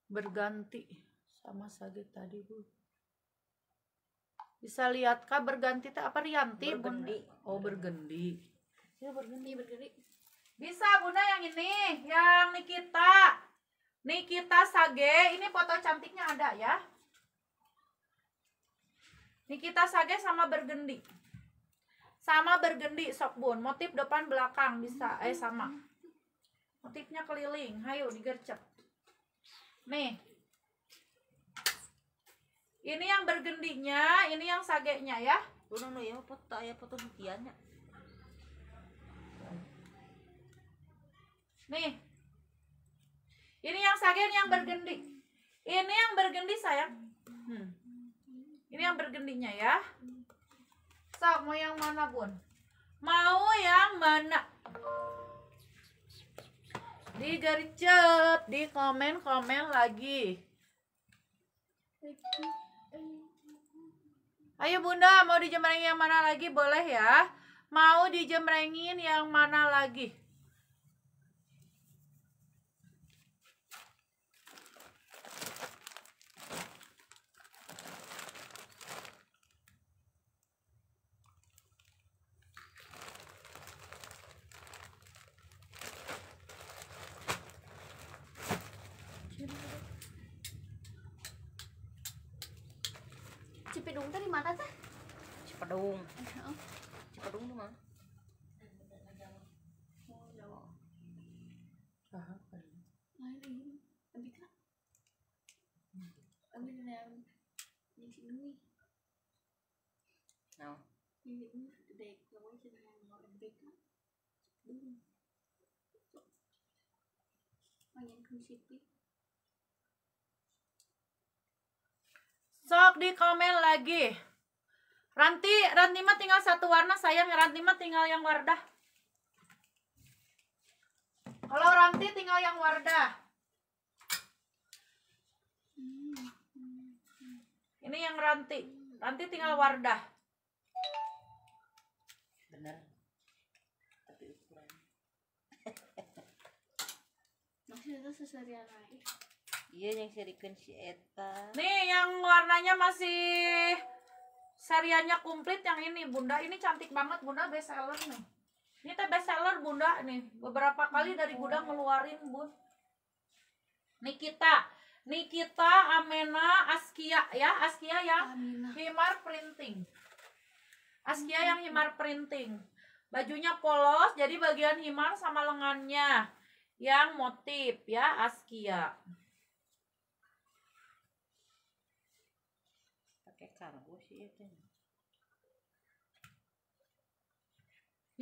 berganti sama sage tadi bu bisa lihatkah berganti apa rianti bergendi. oh bergendi ini iya, berdiri. Iya, berdiri. Bisa Bunda yang ini, yang Nikita. Nikita Sage, ini foto cantiknya ada ya. Nikita Sage sama bergendi. Sama bergendi sok bun, motif depan belakang bisa eh sama. Motifnya keliling, hayo digercep. Nih. Ini yang bergendinya, ini yang sagenya ya. Bunda oh, ya foto ya foto buktiannya. Nih. Ini yang sakit yang bergendi. Ini yang bergendi sayang. Hmm. Ini yang bergendinya ya. Sok mau yang mana pun. Mau yang mana? Digercep di komen-komen lagi. Ayo bunda mau dijemrengin yang mana lagi boleh ya Mau dijemrengin yang mana lagi No. Nah. Sok di komen lagi. Ranti, Ranti mah tinggal satu warna sayang. Ranti mah tinggal yang wardah. Kalau Ranti tinggal yang wardah. Ini yang ranti. Ranti tinggal Wardah. Bener. Tapi ukuran. Maksudnya seserian lagi. Iya yang serikan si Eta. Nih yang warnanya masih seriannya komplit yang ini Bunda. Ini cantik banget Bunda best nih. Ini teh best seller Bunda nih. Beberapa kali dari Bunda ngeluarin Bun. Nikita Nikita Amena Askia ya Askia ya, Himar Printing Askia yang Himar Printing bajunya polos jadi bagian himar sama lengannya yang motif ya Askia pakai kargo sih itu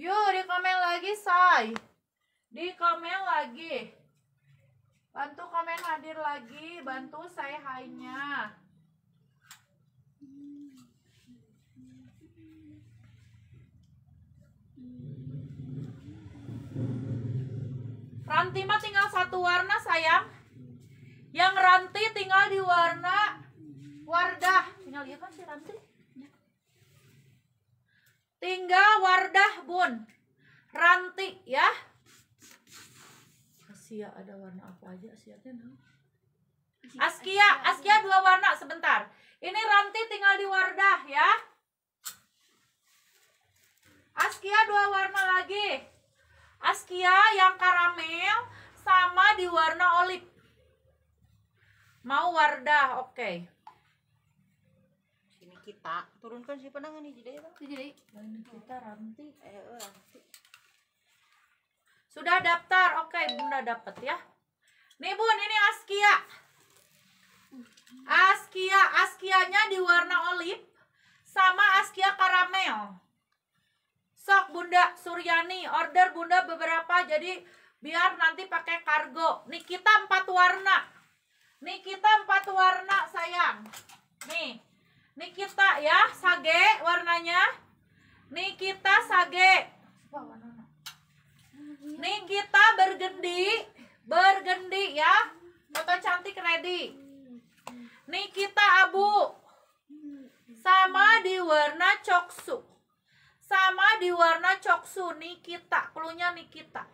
yuk di komen lagi say di komen lagi Bantu komen hadir lagi, bantu saya hanya. mah tinggal satu warna sayang. Yang ranti tinggal di warna wardah. Tinggal iya kan si ranti? Iya. Tinggal wardah bun. Ranti ya. Askia ada warna apa aja sih ya? Askia, Askia dua warna sebentar. Ini Ranti tinggal di Wardah ya. Askia dua warna lagi. Askia yang karamel sama di warna olive. Mau Wardah, oke. Okay. Ini kita turunkan si penangan nih jadi. Jadi kita Ranti. Eh, Ranti. Sudah daftar? Oke, Bunda dapat ya. Nih Bun, ini Askia. Askia, Askianya di warna olive sama Askia karamel. Sok Bunda Suryani, order Bunda beberapa jadi biar nanti pakai kargo. Nih kita empat warna. Nih kita empat warna sayang. Nih, nih kita ya sage warnanya. Nih kita sage. Wah, warna Nih kita bergendi, bergendi ya. Foto cantik ready. Nih kita abu. Sama di warna coksu. Sama di warna coksu Nih Nikita. Klunya kita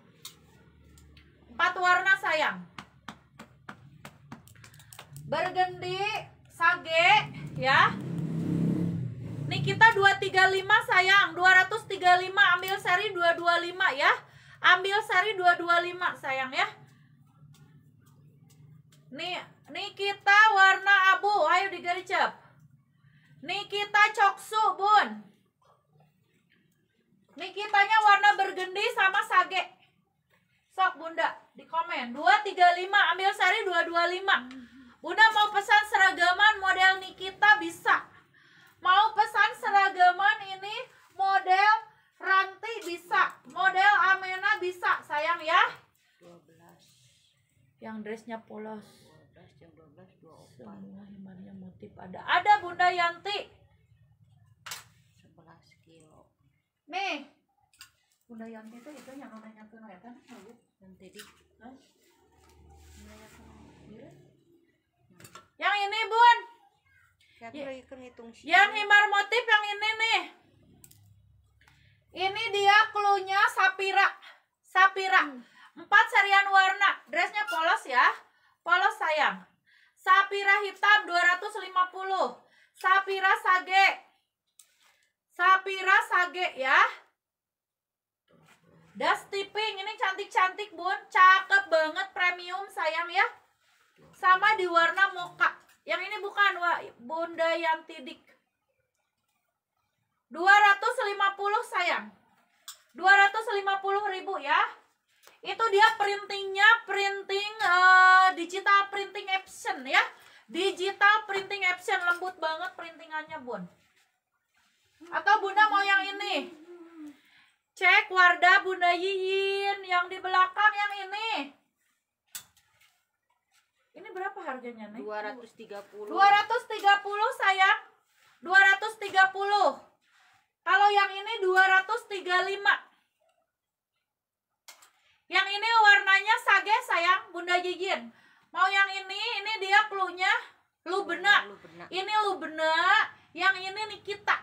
Empat warna sayang. Bergendi, sage ya. kita 235 sayang. 235 ambil seri 225 ya. Ambil seri 225 sayang ya. Nih, nih kita warna abu, ayo digercep. kita Coksu, Bun. Nih kitanya warna bergendi sama sage. Sok Bunda, di komen 235 ambil seri 225. Bunda mau pesan seragaman model Nikita bisa. Mau pesan seragaman ini model Ranti bisa, model Amena bisa, sayang ya. 12. Yang dressnya polos. 12, yang 12, 12. Semua himarnya motif ada. Ada Bunda Yanti. 11 kilo. Nih. Bunda Yanti itu itu yang namanya kenaikan tahu. Nanti di. Yang ini, Bun. Ya, yang himar motif yang ini nih. Ini dia klunya Sapira. Sapira. Hmm. Empat serian warna. Dressnya polos ya. Polos sayang. Sapira hitam 250. Sapira sage. Sapira sage ya. Dusty pink. Ini cantik-cantik bun. Cakep banget premium sayang ya. Sama di warna muka. Yang ini bukan Bunda yang tidik. 250 sayang. 250 ribu ya. Itu dia printingnya printing uh, digital printing option ya. Digital printing option lembut banget printingannya, Bun. Atau Bunda mau yang ini? Cek Wardah Bunda yin yang di belakang yang ini. Ini berapa harganya nih? 230. 230 sayang. 230. Kalau yang ini 235. Yang ini warnanya sage sayang Bunda Jijin. Mau yang ini, ini dia klunya lu benak. Iya, ini lu benak, yang ini Nikita.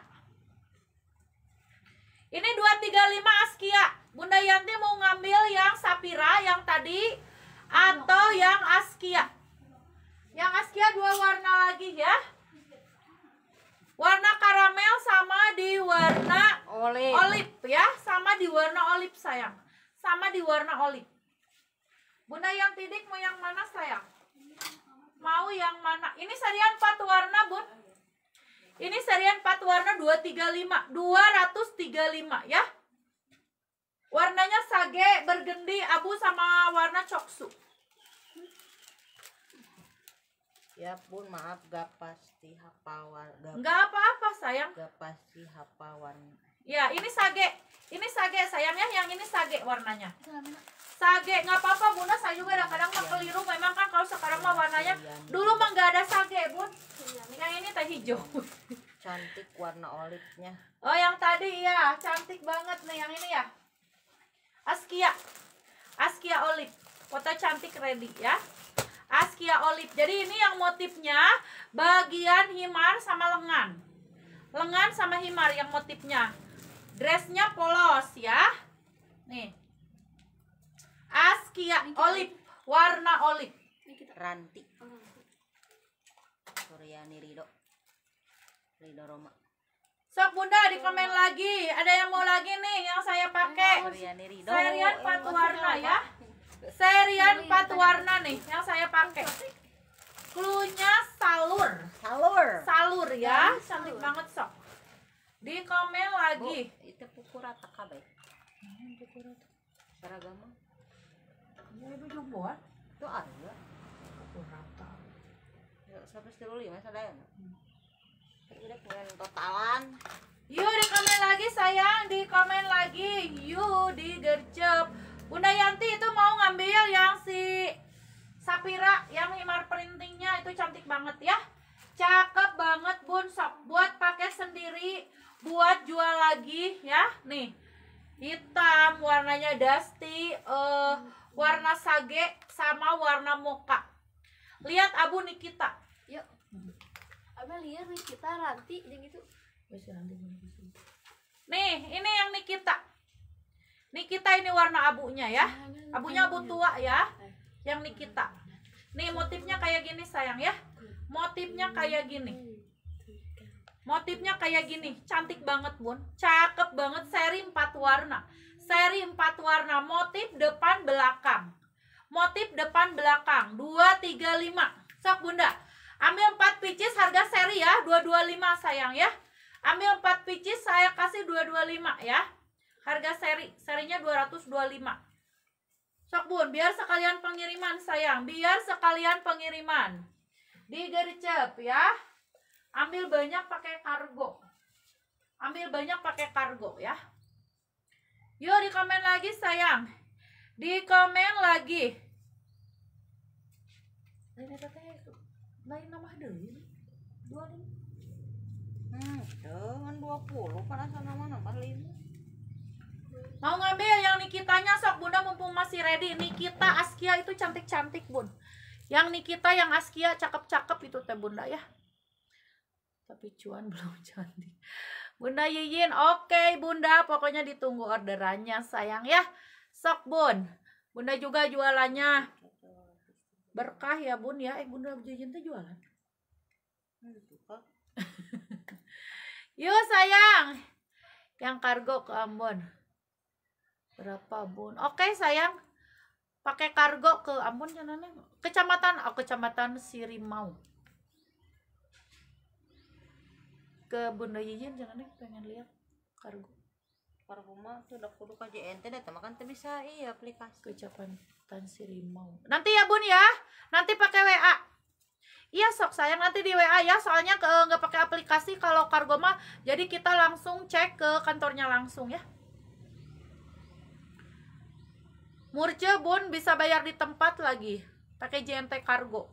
Ini 235 Askia. Bunda Yanti mau ngambil yang Sapira yang tadi atau yang Askia. Yang Askia dua warna lagi ya. di warna olip. olip ya, sama di warna olip sayang. Sama di warna olip. Bunda yang tidik mau yang mana sayang? Mau yang mana? Ini serian empat warna, Bun. Ini serian empat warna 235, 235 ya. Warnanya sage, bergendi, abu sama warna coksu. Ya pun maaf gak pasti hafawan. Gak, gak apa-apa sayang. Gak pasti hafawan. Ya ini sage, ini sage sayangnya yang ini sage warnanya. Sage gak apa-apa bunda saya juga kadang-kadang ya. keliru memang kan kalau sekarang mah iya, warnanya iya, iya. dulu mah nggak ada sage bun. Yang ini teh hijau. Cantik warna olive Oh yang tadi ya cantik banget nih yang ini ya. Askia, Askia olive. Foto cantik ready ya. Askia olive. Jadi ini yang motifnya bagian himar sama lengan. Lengan sama himar yang motifnya. Dressnya polos ya. Nih. Askia olive, warna olive. Ranti. Suryani Rido. Rido Roma. Sok Bunda di komen lagi. Ada yang mau lagi nih yang saya pakai. Suryani Rido. Saya lihat empat oh, warna ya serian empat iya, warna nih yang saya pakai klunya salur salur salur ya iya, salur. cantik banget sok di komen lagi itu pukul rata kabe iya, pukul rata seragam ya ibu juga buat itu ada pukul rata ya sampai Mas. Ada sadar ya? hmm. udah pengen totalan yuk di komen lagi sayang di komen lagi yuk di gercep Bunda Yanti itu mau ngambil yang si Sapira yang himar printingnya itu cantik banget ya. Cakep banget Bun Sob. Buat pakai sendiri, buat jual lagi ya. Nih. Hitam warnanya dusty, uh, warna sage sama warna moka. Lihat Abu Nikita. Yuk. Abah lihat Nikita Ranti yang itu. Nih, ini yang Nikita. Nikita ini warna abunya ya. Ah, abunya abu tua ya. Eh. Yang Nikita. Nih motifnya kayak gini sayang ya. Motifnya kayak gini. Motifnya kayak gini, cantik banget bun, cakep banget, seri 4 warna Seri 4 warna, motif depan belakang Motif depan belakang, 235 Sok bunda, ambil 4 pieces harga seri ya, 225 sayang ya Ambil 4 pieces, saya kasih 225 ya Harga seri serinya 225. Sok Bun, biar sekalian pengiriman sayang, biar sekalian pengiriman. Di ya. Ambil banyak pakai kargo. Ambil banyak pakai kargo ya. Yuk di komen lagi sayang. Di komen lagi. Lain eta teh lain nama deui. Dua Hmm, dengan 20 panas nama nambah 5. Mau ngambil yang Nikitanya sok bunda mumpung masih ready. Nikita Askia itu cantik-cantik bun. Yang Nikita yang Askia cakep-cakep itu teh bunda ya. Tapi cuan belum cantik. Bunda Yiyin, oke okay, bunda. Pokoknya ditunggu orderannya sayang ya. Sok bun. Bunda juga jualannya. Berkah ya bun ya. Eh bunda Yiyin teh jualan. Yuk sayang. Yang kargo ke Ambon berapa bun oke sayang pakai kargo ke ampun jangan kecamatan oh, kecamatan Sirimau ke Bunda Yijin jangan deh pengen lihat kargo Parfuma tuh udah kudu aja ente deh makan tuh bisa iya aplikasi kecamatan Sirimau nanti ya bun ya nanti pakai WA Iya sok sayang nanti di WA ya soalnya nggak pakai aplikasi kalau kargo mah jadi kita langsung cek ke kantornya langsung ya Murce Bun bisa bayar di tempat lagi pakai JNT Kargo.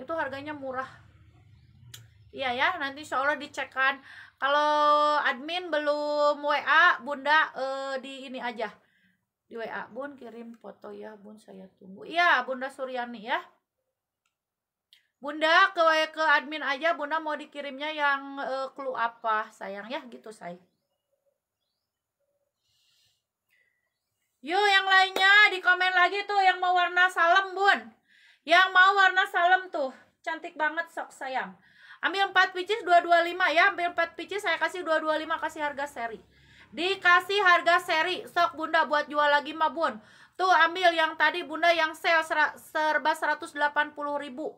Itu harganya murah. Iya ya, nanti insya Allah dicekkan. Kalau admin belum WA, Bunda eh, di ini aja. Di WA, Bun kirim foto ya, Bun saya tunggu. Iya, Bunda Suryani ya. Bunda ke ke admin aja, Bunda mau dikirimnya yang eh, clue apa, sayang ya gitu, saya. Yuk yang lainnya di komen lagi tuh yang mau warna salem bun. Yang mau warna salem tuh. Cantik banget sok sayang. Ambil 4 pieces 225 ya. Ambil 4 pieces saya kasih 225 kasih harga seri. Dikasih harga seri. Sok bunda buat jual lagi mah bun. Tuh ambil yang tadi bunda yang sale serba 180 ribu.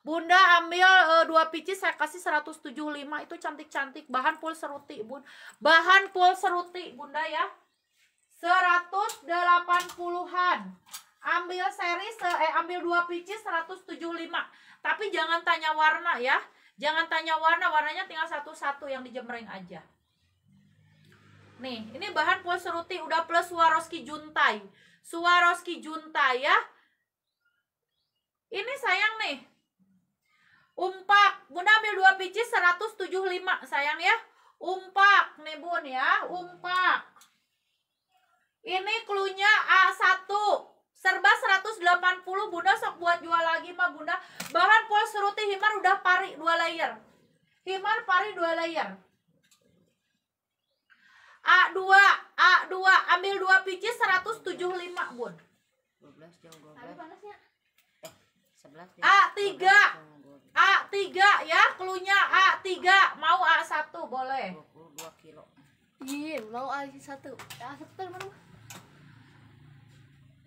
Bunda ambil e, 2 pici saya kasih 175 itu cantik-cantik bahan full seruti bun. Bahan full seruti bunda ya. 180-an. Ambil seri eh ambil 2 pici 175. Tapi jangan tanya warna ya. Jangan tanya warna, warnanya tinggal satu-satu yang dijemreng aja. Nih, ini bahan seruti udah plus Swarovski Juntai. Swarovski Juntai ya. Ini sayang nih. Umpak, Bunda ambil 2 pici 175 sayang ya. Umpak nih Bun ya, umpak. Ini klunya A1. Serba 180. Bunda sok buat jual lagi mah Bunda. Bahan polos seruti himar udah pari dua layer. Himar pari dua layer. A2, A2, ambil 2 pici 175, Bun. 12 12. panasnya. Eh, A3. A3 ya, klunya A3. Mau A1 boleh. 22 kilo. Iya, mau A1. A1 mana?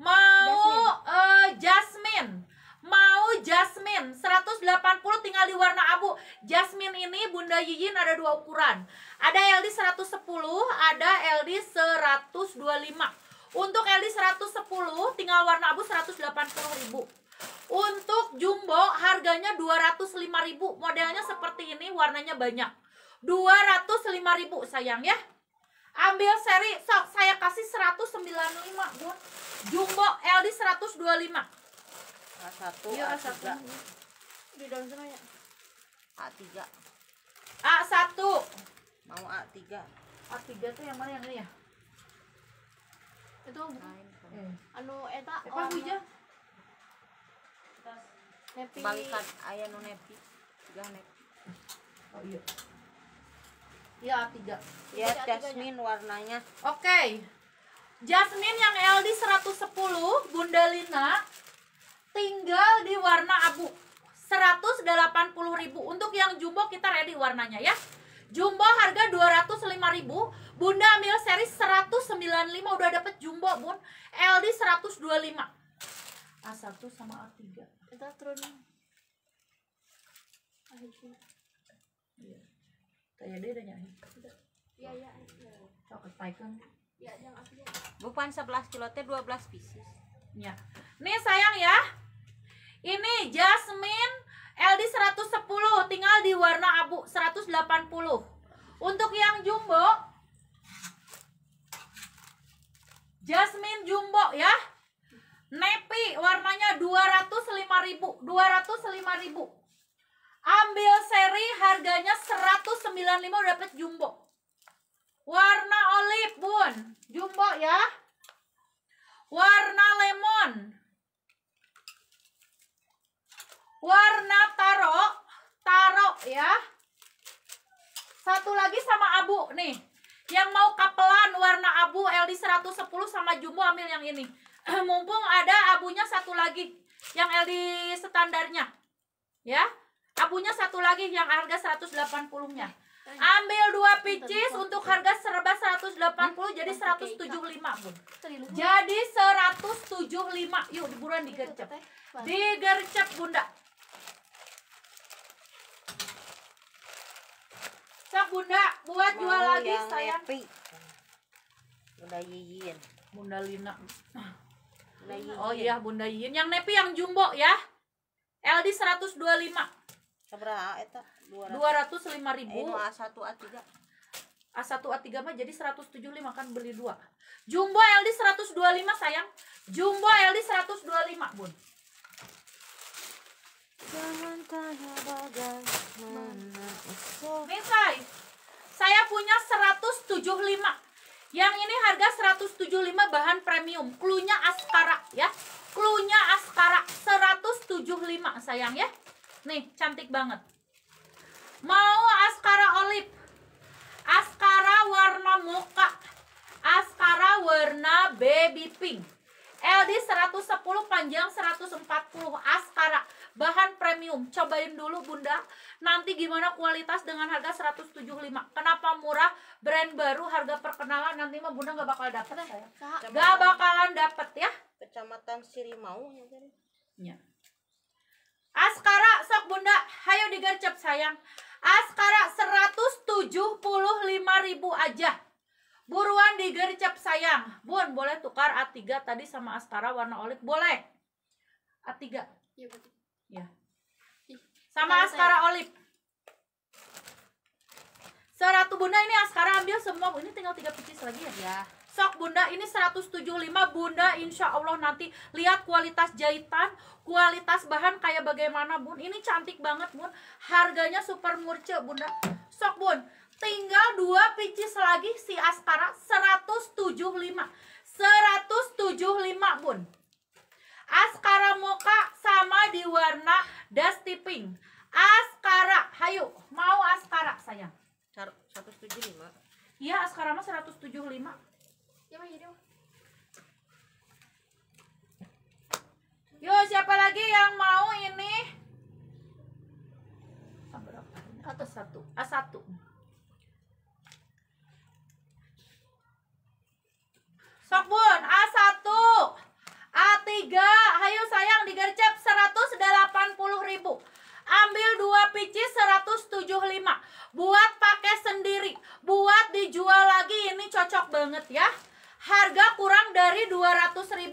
mau Jasmine. Uh, Jasmine mau Jasmine 180 tinggal di warna abu Jasmine ini Bunda Yiyin ada dua ukuran ada LD 110 ada LD 125 untuk LD 110 tinggal warna abu 180 ribu untuk jumbo harganya ribu, modelnya seperti ini warnanya banyak ribu sayang ya ambil seri sok saya kasih 195 bun jumbo LD 125 A1 iya, a 1 di dalam sana ya A3 A1 mau A3 A3 tuh yang mana yang ini ya itu Lain, hmm. Eh. anu eta apa hujan nepi balikan aya nu nepi tiga nepi oh iya Iya, A3. Ya, jasmine warnanya. Oke. Okay. Jasmine yang LD 110, Bunda Lina tinggal di warna abu. 180.000 untuk yang jumbo kita ready warnanya ya. Jumbo harga 205.000, Bunda ambil seri 195 udah dapet jumbo, Bun. LD 125. A1 sama A3. Kita turun. a Tanya dia tanya. Iya iya. Sok ketaikeun. Ya, yang Bukan 11 kilo teh 12 pieces. Ya. Nih sayang ya. Ini Jasmine LD 110 tinggal di warna abu 180. Untuk yang jumbo Jasmine jumbo ya. Nepi warnanya 205.000, 205.000. Ambil seri harganya 195 udah dapat jumbo. Warna olive, Bun. Jumbo ya. Warna lemon. Warna taro, taro ya. Satu lagi sama abu nih. Yang mau kapelan warna abu LD 110 sama jumbo ambil yang ini. Mumpung ada abunya satu lagi yang LD standarnya. Ya. Aku nah, punya satu lagi yang harga 180-nya. Ambil dua pieces untuk harga serba 180 jadi 175, Bun. Jadi 175. Yuk, buruan digercep. Digercep, Bunda. Cak Bunda, buat jual lagi sayang. Bunda Yiyin. Bunda Lina. Oh iya, Bunda Yiyin. Yang nepi yang jumbo ya. LD 125. Seberapa ah, eta? 205 ribu. A1 A3. A1 A3 mah jadi 175 kan beli dua. Jumbo LD 125 sayang. Jumbo LD 125, Bun. Jangan tanya bagaimana Misai saya punya 175 Yang ini harga 175 bahan premium Klunya Askara ya Klunya Askara 175 sayang ya Nih, cantik banget. Mau askara olive. Askara warna muka. Askara warna baby pink. LD 110 panjang 140 askara bahan premium cobain dulu bunda nanti gimana kualitas dengan harga 175 kenapa murah brand baru harga perkenalan nanti mah bunda nggak bakal dapet ya nggak bakalan dapet ya kecamatan Sirimau ya Askara sok bunda hayo digercep sayang Askara 175 ribu aja buruan digercep sayang Bun boleh tukar A3 tadi sama Askara warna olive boleh A3 ya, ya. sama Askara olive Seratu bunda ini Askara ambil semua ini tinggal tiga pieces lagi ya, ya sok bunda ini 175 bunda insya Allah nanti lihat kualitas jahitan kualitas bahan kayak bagaimana bun ini cantik banget bun harganya super murce bunda sok bun tinggal dua picis lagi si Askara 175 175 bun Askara Moka sama di warna Dusty Pink Askara, hayu mau Askara sayang 175 Iya Askara mah 175 Yuk ya, siapa lagi yang mau ini? Atau satu? A ah, satu. Sok bun, A satu. A tiga. Hayu sayang digercep puluh ribu ambil dua pici 175 buat pakai sendiri buat dijual lagi ini cocok banget ya harga kurang dari 200.000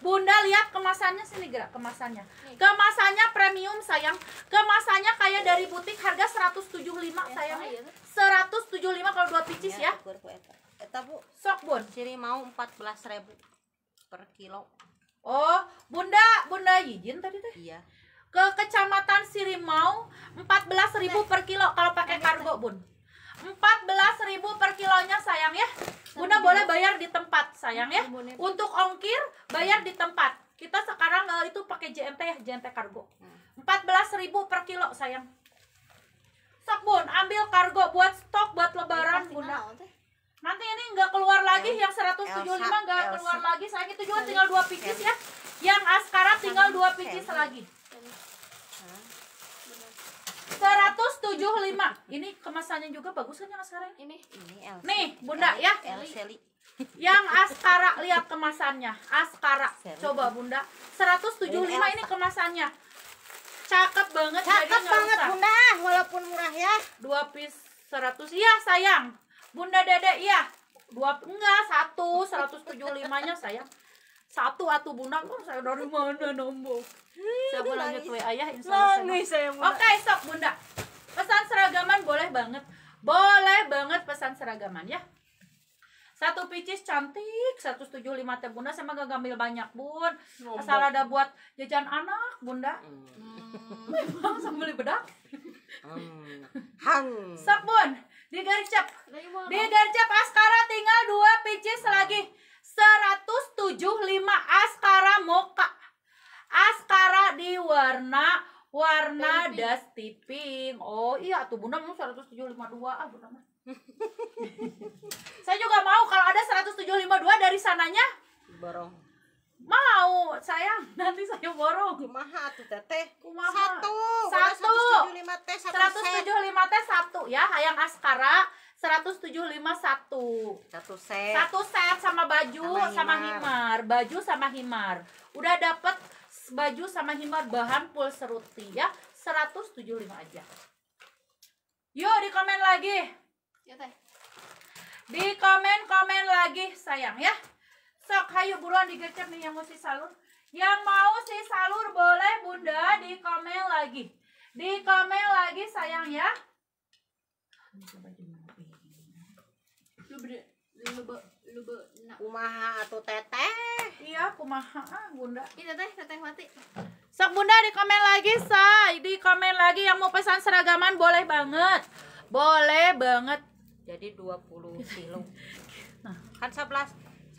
Bunda lihat kemasannya sini gerak kemasannya kemasannya premium sayang kemasannya kayak dari butik harga 175 eh, sayang 175 iya, kalau dua picis iya, ya eh, sok bun ciri mau 14.000 per kilo oh bunda bunda izin tadi teh iya ke kecamatan Sirimau 14.000 per kilo kalau pakai kargo bun 14.000 per kilonya sayang ya. Bunda boleh bayar di tempat sayang ya. Untuk ongkir bayar di tempat. Kita sekarang uh, itu pakai jmt ya, jmt kargo. 14.000 hmm. per kilo sayang. Sok Bun, ambil kargo buat stok buat lebaran Bunda. Nanti ini nggak keluar lagi yang 175 nggak keluar lagi. Sayang itu juga tinggal dua pieces ya. Yang Askara tinggal dua pieces lagi. 175. Ini kemasannya juga bagus kan yang sekarang? ini? Ini Elsa. Nih, Bunda ya. Elseli. Yang Askara lihat kemasannya. Askara. Coba Bunda. 175 ini, ini kemasannya. Cakep banget Cakep banget Bunda, walaupun murah ya. Dua piece 100. Iya, sayang. Bunda Dede iya. Dua enggak, satu 175-nya sayang satu atau bunang kok oh, saya dari mana nombok saya lanjut wa ayah insya oke okay, sok bunda pesan seragaman boleh banget boleh banget pesan seragaman ya satu picis cantik 175 teh bunda sama gak ngambil banyak bun asal ada buat jajan anak bunda hmm. memang sambil beli bedak hmm. hang sok bun di gercep di gercep askara tinggal dua picis lagi 175 askara moka. Askara di warna warna das tiping. Oh iya tuh Bunda mau lima dua ah Bunda mah. saya juga mau kalau ada lima dua dari sananya borong. Mau, saya Nanti saya borong. Kumaha tuh teteh? Kumaha? Satu. Satu. 175 teh satu 175 teh satu ya, yang askara. 1751. Satu set. Satu set sama baju sama himar. sama himar, baju sama himar. Udah dapet baju sama himar bahan full seruti ya. 175 aja. Yuk di komen lagi. Ya, di komen-komen lagi sayang ya. Sok hayu buruan digecek nih yang mau si salur. Yang mau si salur boleh Bunda di komen lagi. Di komen lagi sayang ya. Ini coba kumaha atau teteh iya kumaha ah, bunda ini teteh teteh mati sok bunda di komen lagi say di komen lagi yang mau pesan seragaman boleh banget boleh banget jadi 20 kilo nah. kan 11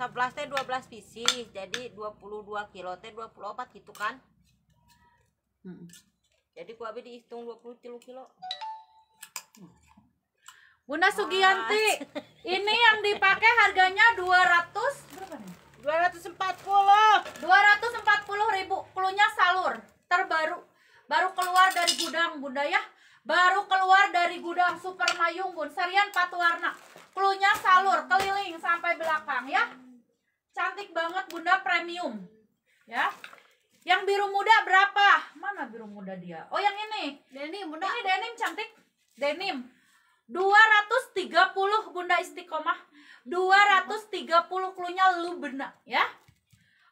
11 teh 12 pc jadi 22 kilo teh 24 gitu kan hmm. jadi gua abis dihitung kilo, kilo Bunda Sugianti, ini yang dipakai harganya 200 240. 240 ribu. Kulunya salur, terbaru. Baru keluar dari gudang, Bunda ya. Baru keluar dari gudang Super Mayung, Bun. Serian patu warna. kulunya salur, keliling sampai belakang ya. Cantik banget Bunda premium. Ya. Yang biru muda berapa? Mana biru muda dia? Oh, yang ini. Denim, Bunda. Ini denim cantik. Denim 230 Bunda Istiqomah 230 klunya Lubna ya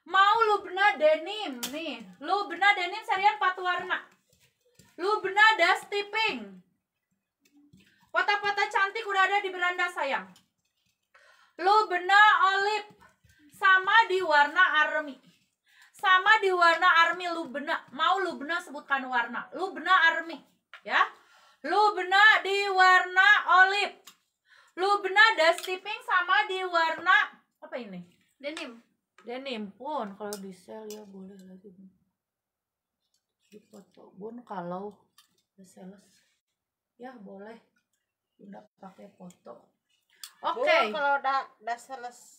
mau lu Lubna denim nih lu Lubna denim serian patu warna lu Lubna dusty pink Kota-kota cantik udah ada di beranda sayang lu Lubna olive sama di warna army sama di warna army lu Lubna mau lu Lubna sebutkan warna lu Lubna army ya Lubna di warna olive. Lubna tipping sama di warna apa ini? Denim. Denim pun kalau di sel ya boleh lagi. Di foto pun kalau di sales ya boleh. Tidak pakai foto. Oke. Okay. Kalau udah udah sales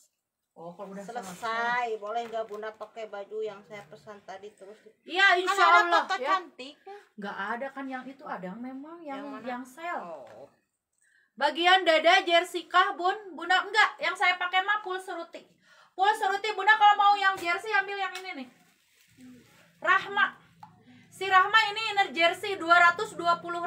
Oh, kalau udah selesai, selesai. boleh nggak Bunda pakai baju yang saya pesan tadi terus? Iya, kan Insya kan Allah. Ada ya. cantik. Ya. Nggak ada kan yang itu ada memang yang yang, yang sel. Oh. Bagian dada jersey kah Bun? Bunda enggak, yang saya pakai mah full seruti. Full seruti Bunda kalau mau yang jersey ambil yang ini nih. Rahma. Si Rahma ini inner jersey 220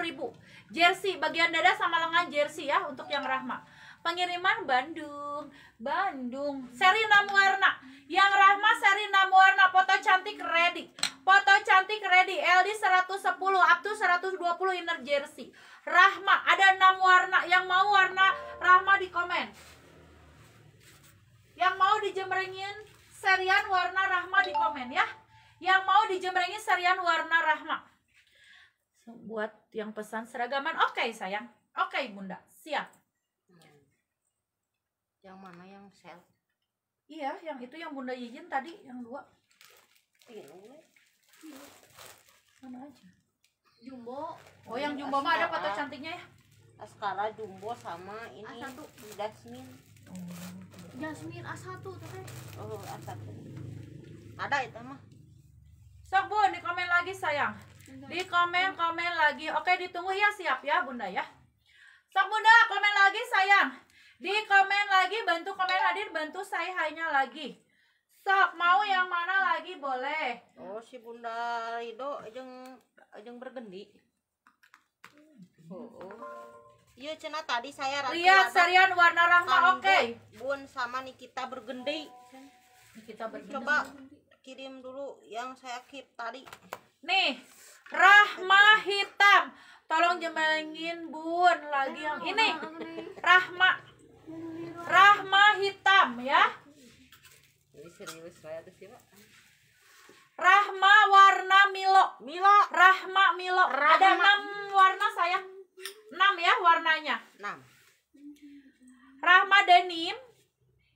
ribu Jersey bagian dada sama lengan jersey ya untuk yang Rahma pengiriman Bandung Bandung seri 6 warna yang Rahma seri 6 warna foto cantik ready foto cantik ready LD 110 up to 120 inner jersey Rahma ada 6 warna yang mau warna Rahma di komen yang mau dijemrengin serian warna Rahma di komen ya yang mau dijemrengin serian warna Rahma buat yang pesan seragaman oke okay, sayang oke okay, bunda siap yang mana yang sel iya yang itu yang bunda izin tadi yang dua ini iya, mana aja jumbo oh yang jumbo mah ada foto cantiknya ya Askara jumbo sama ini A1 Jasmine Jasmine A1 tuh oh A1 ada itu mah sok bun di komen lagi sayang di komen komen lagi oke ditunggu ya siap ya bunda ya sok bunda komen lagi sayang di komen lagi, bantu komen hadir, bantu saya hanya lagi. Sok, mau yang mana lagi boleh. Oh, si Bunda Rido jeng jeng bergendi. Oh, oh. Iya cina tadi saya rasa iya, Lihat serian warna rahma oke. Okay. Bun sama Nikita bergendi. Nikita bergendi. Coba kirim dulu yang saya keep tadi. Nih, Rahma hitam. Tolong jembalin Bun lagi yang ini. Rahma Rahma hitam ya. serius Rahma warna Milo. Milo. Rahma Milo. Rahma. Ada enam warna saya. Enam ya warnanya. Enam. Rahma denim.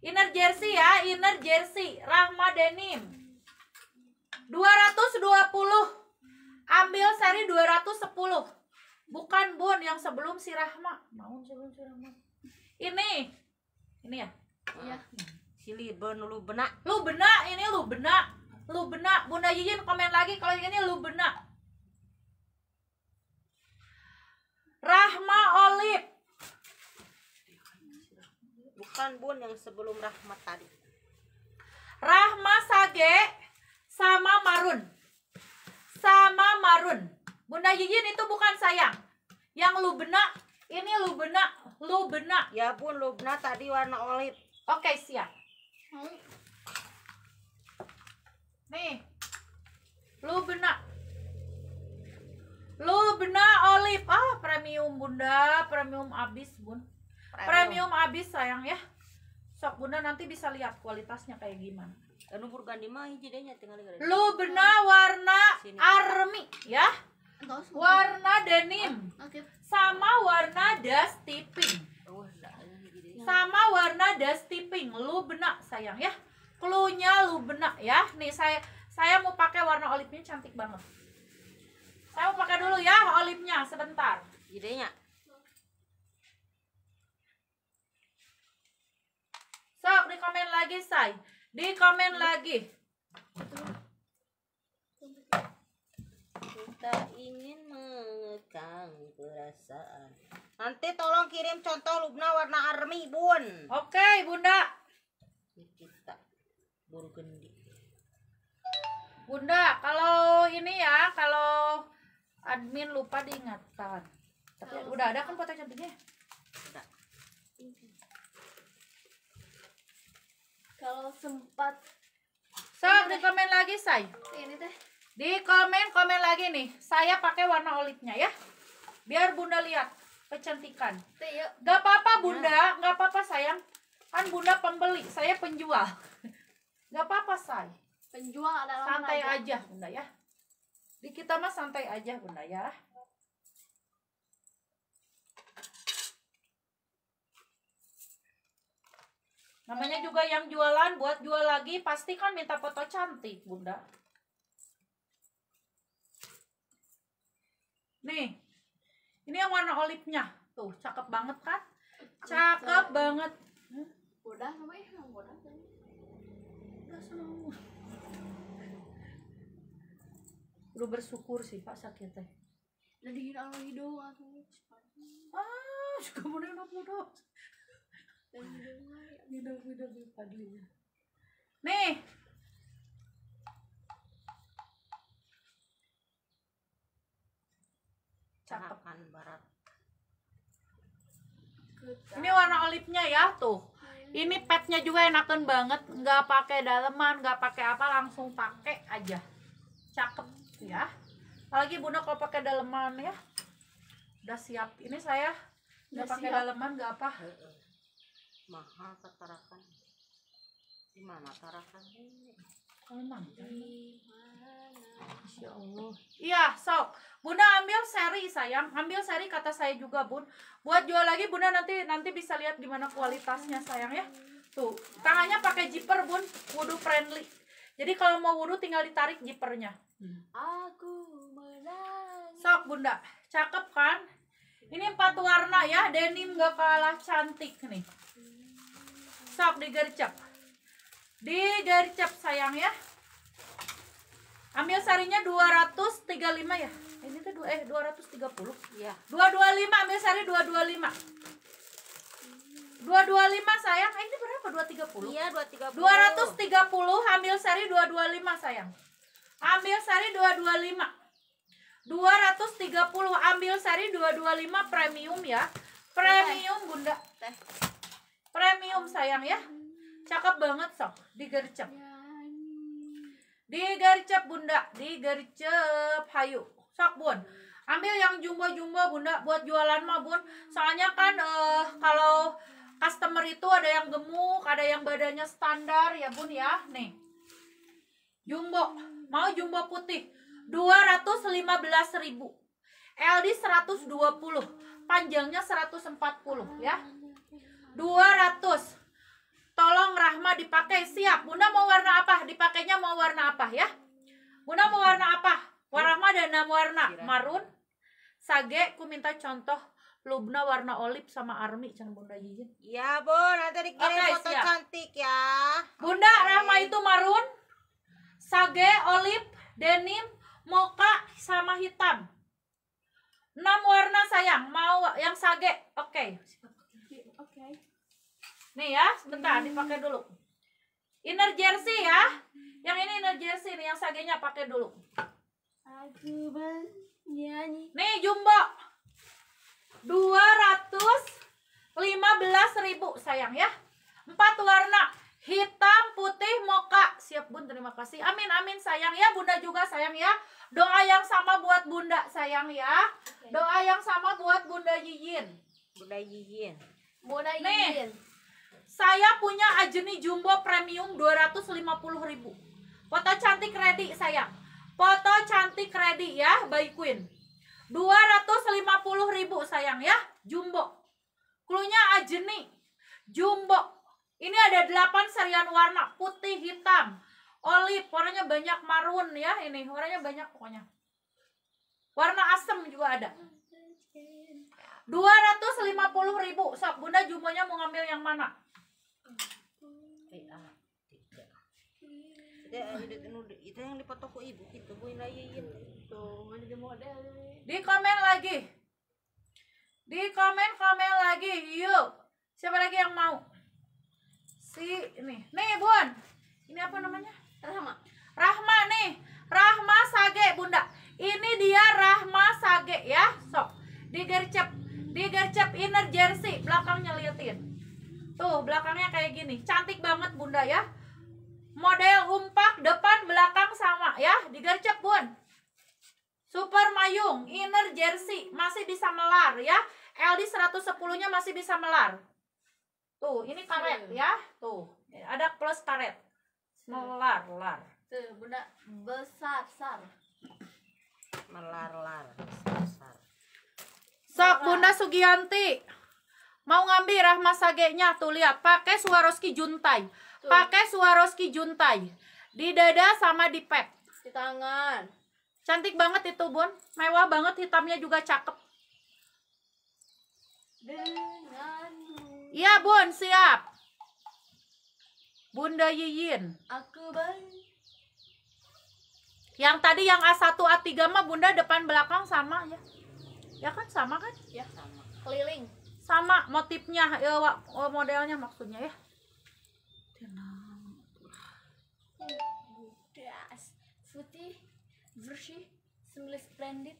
Inner jersey ya, inner jersey. Rahma denim. 220 ambil seri 210 bukan bun yang sebelum si Rahma mau sebelum si Rahma ini ini ya iya sili bon lu benak lu benak ini lu benak lu benak bunda yiyin komen lagi kalau ini lu benak Rahma Olip bukan bun yang sebelum rahma tadi Rahma Sage sama Marun sama Marun Bunda yiyin itu bukan sayang yang lu benak ini lu benak lu benak Ya pun lu benak tadi warna olive. Oke, siap nih Hmm. Nih. lu benak olive. Ah, premium Bunda, premium abis, Bun. Premium, abis sayang ya. Sok Bunda nanti bisa lihat kualitasnya kayak gimana. Dan umur ganti mah hijau tinggal warna army ya warna denim sama warna das tipping oh, ya. sama warna das tipping lu benak sayang ya klunya lu benak ya nih saya saya mau pakai warna olive cantik banget saya mau pakai dulu ya olive-nya sebentar idenya sok di komen lagi say di komen lagi tak ingin mengekang perasaan. Nanti tolong kirim contoh lubna warna army, Bun. Oke, okay, Bunda. Kita burgendi. Bunda, kalau ini ya, kalau admin lupa diingatkan. Tapi kalau udah ada kan foto cantiknya? Kalau sempat Sok, di komen lagi, Say. Ini teh. Di komen-komen lagi nih. Saya pakai warna olive-nya ya. Biar Bunda lihat kecantikan. Gak apa-apa nah. Bunda, gak apa-apa sayang. Kan Bunda pembeli, saya penjual. Gak apa-apa say. Penjual adalah santai aja. aja Bunda ya. Di kita mah santai aja Bunda ya. Namanya juga yang jualan buat jual lagi pasti kan minta foto cantik, Bunda. Nih, ini yang warna olive-nya. Tuh, cakep banget kan? Cakep Bisa. banget. Hmm? Udah, namanya udah. Udah Udah bersyukur sih Pak sakit teh. Udah dihina lagi aku. Ah, suka mana udah bodoh. Dan hidung hidung hidung Nih, cakep kan barat ini warna olipnya ya tuh ini petnya juga enakan banget nggak pakai daleman nggak pakai apa langsung pakai aja cakep ya apalagi bunda kalau pakai daleman ya udah siap ini saya nggak pakai daleman nggak apa mahal tarakan gimana tarakan ini Ya Allah. Iya, sok. Bunda ambil seri sayang, ambil seri kata saya juga, Bun. Buat jual lagi Bunda nanti nanti bisa lihat gimana kualitasnya sayang ya. Tuh, tangannya pakai zipper, Bun. Wudu friendly. Jadi kalau mau wudhu tinggal ditarik zippernya. Aku menangis. Sok, Bunda. Cakep kan? Ini empat warna ya, denim gak kalah cantik nih. Sok digercep digercep sayang ya ambil sarinya 235 ya ini tuh eh 230 ya 225 ambil sari 225 225 sayang eh, ini berapa 230 iya 230 230 ambil sari 225 sayang ambil sari 225 230 ambil sari 225 premium ya premium bunda teh premium sayang ya Cakep banget sok, digercep. Ya, digercep bunda, digercep hayu. Sok bun, ambil yang jumbo-jumbo bunda buat jualan mah bun. Soalnya kan uh, kalau customer itu ada yang gemuk, ada yang badannya standar ya bun ya. Nih, jumbo, mau jumbo putih. dua ratus lima belas ribu LD puluh, panjangnya seratus empat puluh, ya dua ratus Tolong Rahma dipakai siap. Bunda mau warna apa? Dipakainya mau warna apa ya? Bunda mau warna apa? warna ada enam warna. Marun, sage, ku minta contoh Lubna warna olive sama army jangan Bunda Yijin. ya Bu, nanti dikirim okay, foto siap. cantik ya. Bunda okay. Rahma itu marun, sage, olive, denim, moka sama hitam. enam warna sayang, mau yang sage. Oke. Okay. Nih ya, sebentar dipakai dulu. Inner jersey ya. Yang ini inner jersey nih yang sagenya pakai dulu. Aku bernyanyi. Nih jumbo. 215.000 sayang ya. Empat warna. Hitam, putih, moka. Siap bun, terima kasih. Amin, amin sayang ya. Bunda juga sayang ya. Doa yang sama buat bunda sayang ya. Doa yang sama buat bunda yiyin. Bunda yiyin. Bunda yiyin. Nih. Saya punya Ajeni Jumbo Premium 250.000. Foto cantik ready sayang. Foto cantik ready ya by Queen. 250.000 sayang ya, jumbo. Klunya Ajeni jumbo. Ini ada 8 serian warna, putih, hitam, olive, warnanya banyak marun ya ini, warnanya banyak pokoknya. Warna asem juga ada. 250 ribu. Sob, Bunda jumbonya mau ngambil yang mana? Iya, iya, iya, itu yang di toko ibu Kita buin lagi itu mana di model di komen lagi di komen komen lagi yuk siapa lagi yang mau si nih nih bun ini apa namanya Rahma Rahma nih Rahma Sage bunda ini dia Rahma Sage ya sok digercep digercep inner jersey belakangnya liatin tuh belakangnya kayak gini cantik banget bunda ya Model umpak depan belakang sama ya, digercep bun. Super Mayung, inner jersey masih bisa melar ya. LD 110-nya masih bisa melar. Tuh, ini karet ya. Tuh, ada plus karet. Melar, lar. Tuh, besar besar, Melar, lar. Besar. Sok Bunda Sugianti Mau ngambil Rahma tuh lihat pakai Swarovski Juntai. Pakai Swarovski Juntai. Di dada sama di pet. Di tangan. Cantik banget itu, Bun. Mewah banget, hitamnya juga cakep. Iya, Bun, siap. Bunda Yiyin. Aku baik. Yang tadi yang A1 A3 mah Bunda depan belakang sama ya. Ya kan sama kan? Ya sama. Keliling. Sama motifnya, ya, modelnya maksudnya ya. putih bersih sulit splendid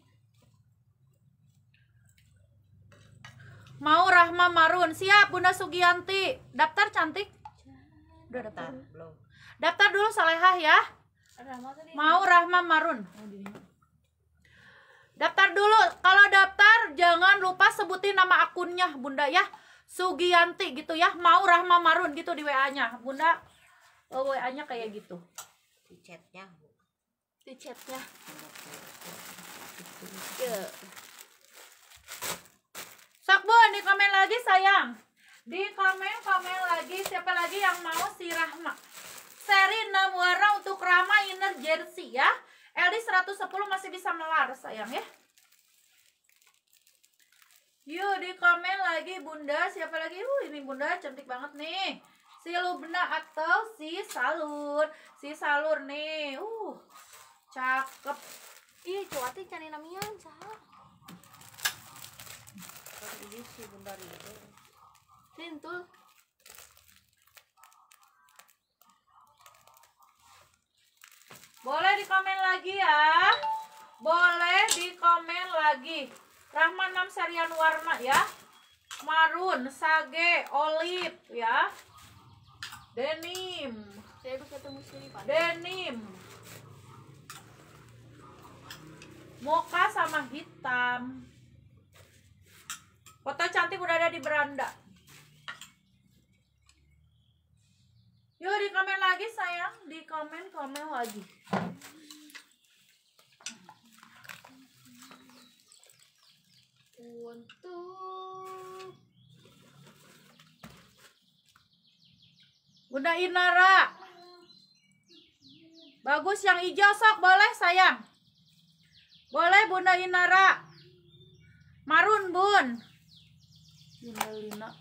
mau Rahma Marun siap Bunda Sugianti. daftar cantik udah daftar belum daftar dulu Salehah ya mau Rahma Marun daftar dulu kalau daftar jangan lupa sebutin nama akunnya Bunda ya Sugianti gitu ya mau Rahma Marun gitu di WA nya Bunda oh WA-nya kayak gitu di chatnya di chatnya iya. Sok Sakbu di komen lagi sayang di komen komen lagi siapa lagi yang mau si Rahma seri 6 warna untuk Rama inner jersey ya LD 110 masih bisa melar sayang ya Yuk di komen lagi bunda siapa lagi uh ini bunda cantik banget nih si lubna atau si salur si salur nih uh cakep ih cuati cari namian ini sih bentar itu tintul boleh komen lagi ya boleh di komen lagi Rahman serian Warna ya marun sage olive ya Denim. Saya Pak. Denim. Moka sama hitam. Foto cantik udah ada di beranda. Yuk di komen lagi sayang, di komen komen lagi. Untuk gunain Nara bagus yang hijau sok boleh sayang boleh Bunda Inara marun bun Bunda Lina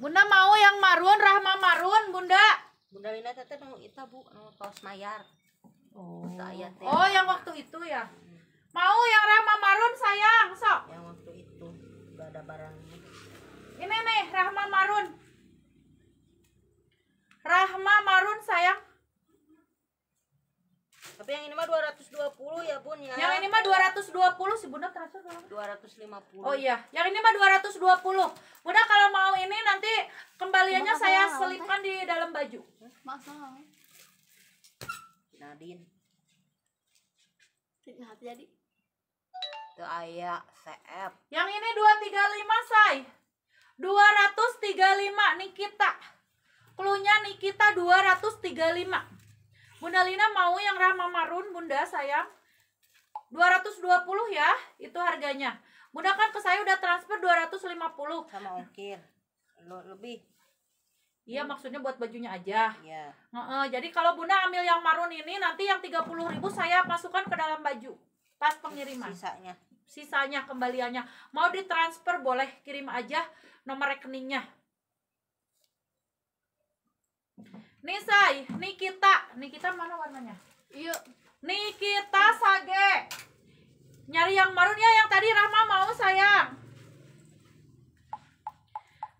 Bunda mau yang marun Rahma marun Bunda Bunda Lina teteh mau itu bu mau kaos mayar oh oh yang waktu itu ya mau yang Rahma marun sayang sok yang waktu itu gak ada barangnya ini nih Rahma marun Rahma marun sayang. Tapi yang ini mah 220 ya, Bun ya. Yang ini mah 220 si Bunda transfer berapa? 250. Oh iya, yang ini mah 220. Bunda kalau mau ini nanti kembaliannya Maaf, saya selipkan di dalam baju. Masalah. Nadine. Nah, jadi itu ayah CF. Yang ini 235, Say. 235 Nikita. Klunya Nikita 235. Bunda Lina mau yang Rama Marun, Bunda sayang. 220 ya, itu harganya. Bunda kan ke saya udah transfer 250. Sama ongkir. Lebih. Iya maksudnya buat bajunya aja. Iya. E -e, jadi kalau Bunda ambil yang marun ini nanti yang 30.000 saya masukkan ke dalam baju pas pengiriman. Sisanya. Sisanya kembaliannya mau ditransfer boleh kirim aja nomor rekeningnya. Nih say, Nikita, Nikita mana warnanya? Iya. Nikita Sage. Nyari yang marun ya, yang tadi Rahma mau sayang.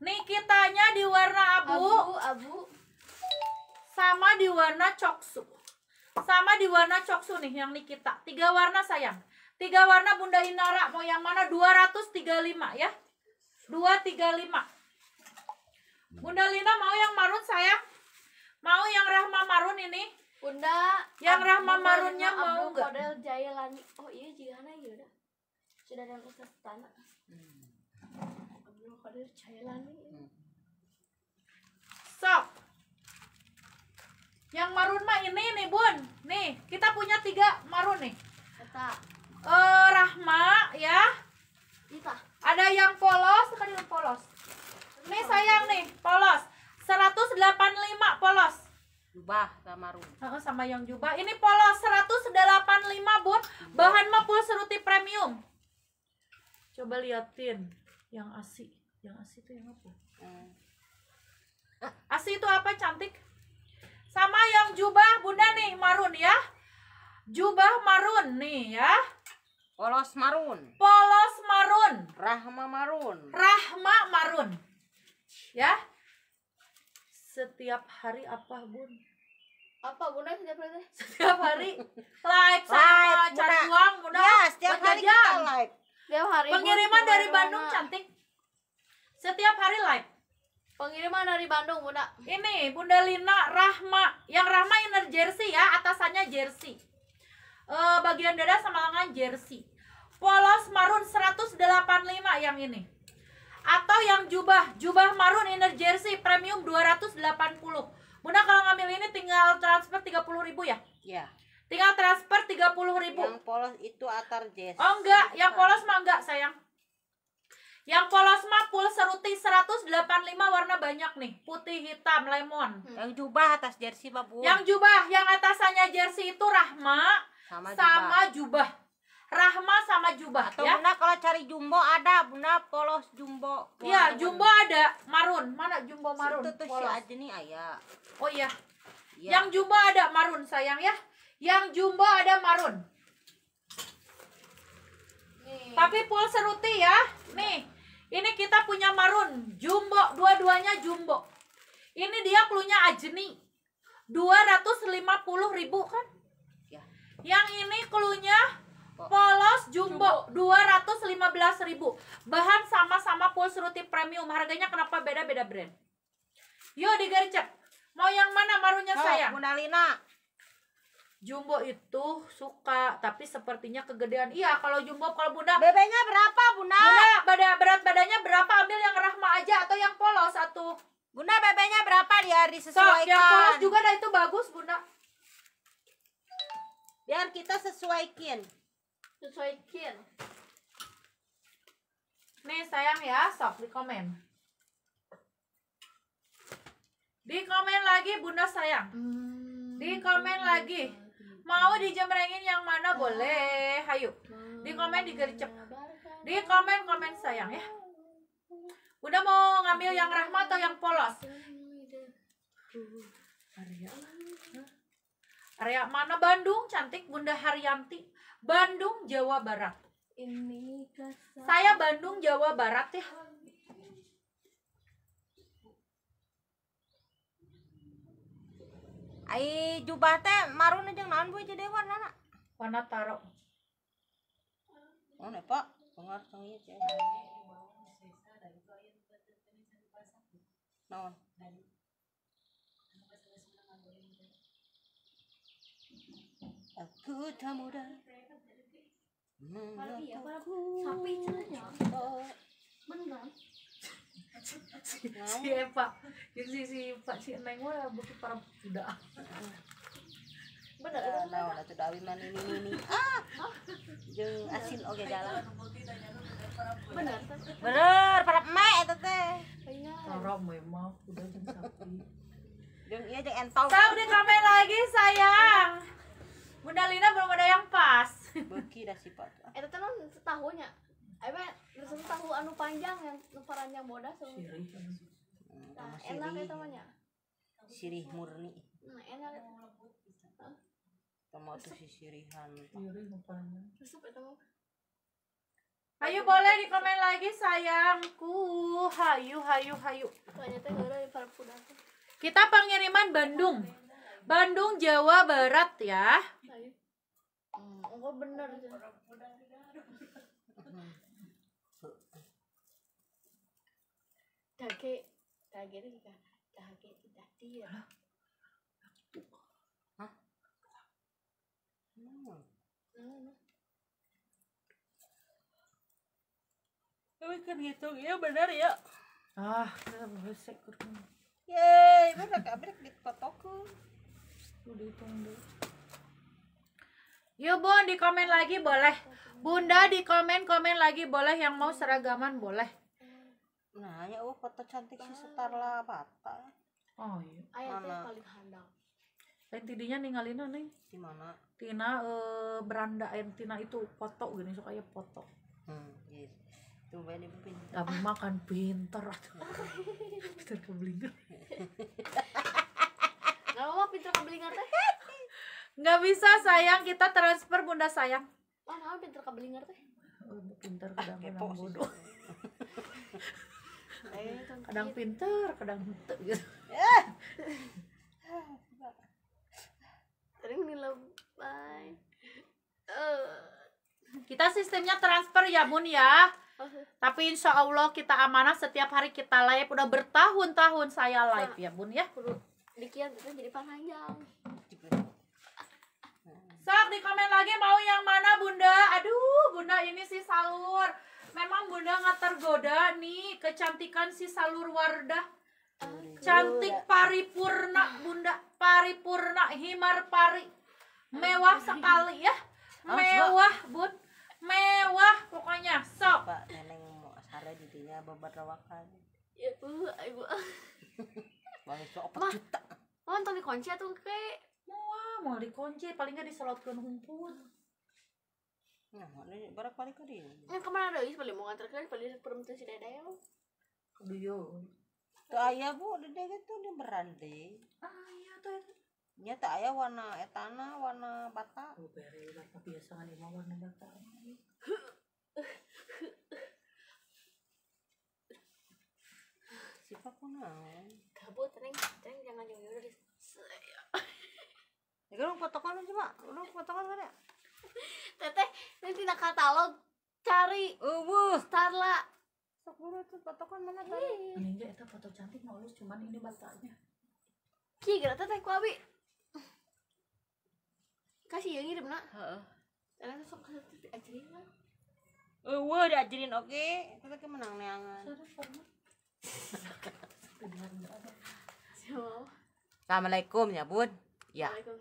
Nikitanya di warna abu. Abu, abu. Sama di warna coksu. Sama di warna coksu nih yang Nikita. Tiga warna sayang. Tiga warna Bunda Inara. Mau yang mana? 235 ya. 235. Bunda Lina mau yang marun sayang? Mau yang Rahma Marun ini? Bunda. Yang Rahma Marunnya mau nggak? Model Jailani. Oh iya Jihana ya udah. Sudah ada Ustaz Tanah. Hmm. Abdul Qadir Jailani. Sok. Yang marun mah ini nih bun. Nih kita punya tiga marun nih. Kita. Uh, eh, Rahma ya. Kita. Ada yang polos, Sekali yang polos. Nih sayang nih polos. 185 polos jubah sama rumah. sama yang jubah ini polos 185 bun bahan mah full seruti premium coba liatin yang asli. yang asli itu yang apa hmm. Asli itu apa cantik sama yang jubah bunda nih marun ya jubah marun nih ya polos marun polos marun rahma marun rahma marun ya setiap hari apa bun apa bunda setiap hari setiap hari like sama like, cari bunda. uang bunda ya, setiap hari jam. kita like setiap hari pengiriman dari Bandung cantik setiap hari like pengiriman dari Bandung bunda ini bunda Lina Rahma yang Rahma inner jersey ya atasannya jersey e, bagian dada sama lengan jersey polos marun 185 yang ini atau yang jubah jubah marun inner jersey premium 280 Bunda kalau ngambil ini tinggal transfer 30 ribu ya iya tinggal transfer 30 ribu yang polos itu atar jersey oh enggak yang polos mah enggak sayang yang polos mah full seruti 185 warna banyak nih. Putih, hitam, lemon. Hmm. Yang jubah atas jersey mah Bu. Yang jubah, yang atasannya jersey itu Rahma sama, sama jubah. jubah. Rahma sama Jubah. Atau ya. Bunda kalau cari Jumbo ada, Bunda polos Jumbo. Iya, Jumbo ada. Marun, mana Jumbo Marun? Itu tuh si aja nih ayah. Oh iya. Ya. Yang Jumbo ada Marun sayang ya. Yang Jumbo ada Marun. Nih. Tapi full seruti ya. Nih. Ini kita punya Marun, Jumbo, dua-duanya Jumbo. Ini dia klunya Ajni. 250.000 kan? Ya. Yang ini klunya jumbo. Polos jumbo, jumbo. belas ribu. Bahan sama-sama full pulsruti premium. Harganya kenapa beda-beda brand? yuk digercep. Mau yang mana marunya oh, saya? Bunda Lina. Jumbo itu suka, tapi sepertinya kegedean. Iya, kalau jumbo, kalau bunda. Bebeknya berapa, bunda? Bunda, badan, berat badannya berapa? Ambil yang rahma aja atau yang polos satu. Bunda, bebeknya berapa dia disesuaikan? So, yang polos juga, dah itu bagus, bunda biar kita sesuaikan sesuai nih sayang ya sok di komen di komen lagi bunda sayang hmm. di komen lagi mau dijemrengin yang mana boleh hayu di komen digercep di komen komen sayang ya bunda mau ngambil yang rahmat atau yang polos Area Arya mana Bandung cantik bunda Haryanti Bandung, Jawa Barat. Saya Bandung, Jawa Barat ya. Ayo jubah teh marun aja naon bu jadi warna nak. Warna taro. Oh nepa, pengar tangi aja. Naon? Aku tak mudah Apalagi ya, apalagi sapi caranya. Benar. si Eva, si si Pak si Neng ora bukti para budak. Benar kan? Nah, nah tuh dawi mana ini ini. Ah, jeung asin oke jalan Benar. Benar, para emak eta teh. Para memang udah jeung sapi. Jeung iya jeung entong. Saya udah kamera lagi sayang. Ah. Bunda Lina belum ada yang pas. Beki dah sifat. Eta eh, teh non setahunya. Apa eh, resep tahu anu panjang yang nu yang bodas. Sirih. Nah, enak ya temannya. Sirih murni. Nah, enak. Tama tuh si sirihan. Sirih ya Hayu boleh di komen lagi sayangku. Hayu hayu hayu. Ternyata heureuy parpudak. Kita pengiriman Bandung. Bandung Jawa Barat ya enggak hmm, oh, bener dage dage itu juga dage itu tadi Tapi kan gitu, ya benar ya. Ah, kita bisa Yay, benar kabrik di lu deh yuk bun di komen lagi boleh bunda di komen komen lagi boleh yang mau seragaman boleh nah ya oh foto cantik si setarlah bata oh iya ayatnya paling handal Yang tidinya ninggalin nih di mana tina eh beranda yang tina itu foto gini suka ya foto hmm, iya. coba ini pinter kamu makan pinter pinter keblinger beli ngerti nggak bisa sayang kita transfer bunda sayang mana udah pinter kebeli ngerti pinter kadang ah, kadang bodoh eh, kadang pinter kadang gitu sering eh. lebay. Eh. kita sistemnya transfer ya bun ya tapi insya Allah kita amanah setiap hari kita live udah bertahun-tahun saya live ya bun ya dikian itu jadi panjang sok di komen lagi mau yang mana bunda aduh bunda ini si salur memang bunda nggak tergoda nih kecantikan si salur wardah cantik paripurna bunda paripurna himar pari mewah sekali ya mewah bun mewah pokoknya sok pak neneng mau asara jadinya beberapa kali ya bu ibu Bangsa opat juta. Oh, nonton di kunci tuh kayak Wah, mau dikunci paling nggak diselotkan humpun. Nah, mana barak paling ke dia. Yang kemana ada is paling mau ngantar kalian paling perempuan si dada ya. Keduyo. Tuh ayah bu, dada itu dia berante. Ah, iya tuh. Ya tuh ayah warna etana, warna bata. Oh, beri bata biasa kan lima warna bata. Siapa kau naon? sapu tering tering jangan jauh jauh dari saya ya lu potongan aja mak lu potongan mana teteh nanti nak katalog cari uh starla sok buru tuh potongan mana tadi ini itu foto cantik mau lulus cuman ini batalnya ki gara teteh kuabi kasih yang ngirim nak heeh karena sok kasih ajarin lah Uh, diajarin oke, okay. kita ke menang neangan. Assalamualaikum ya bun ya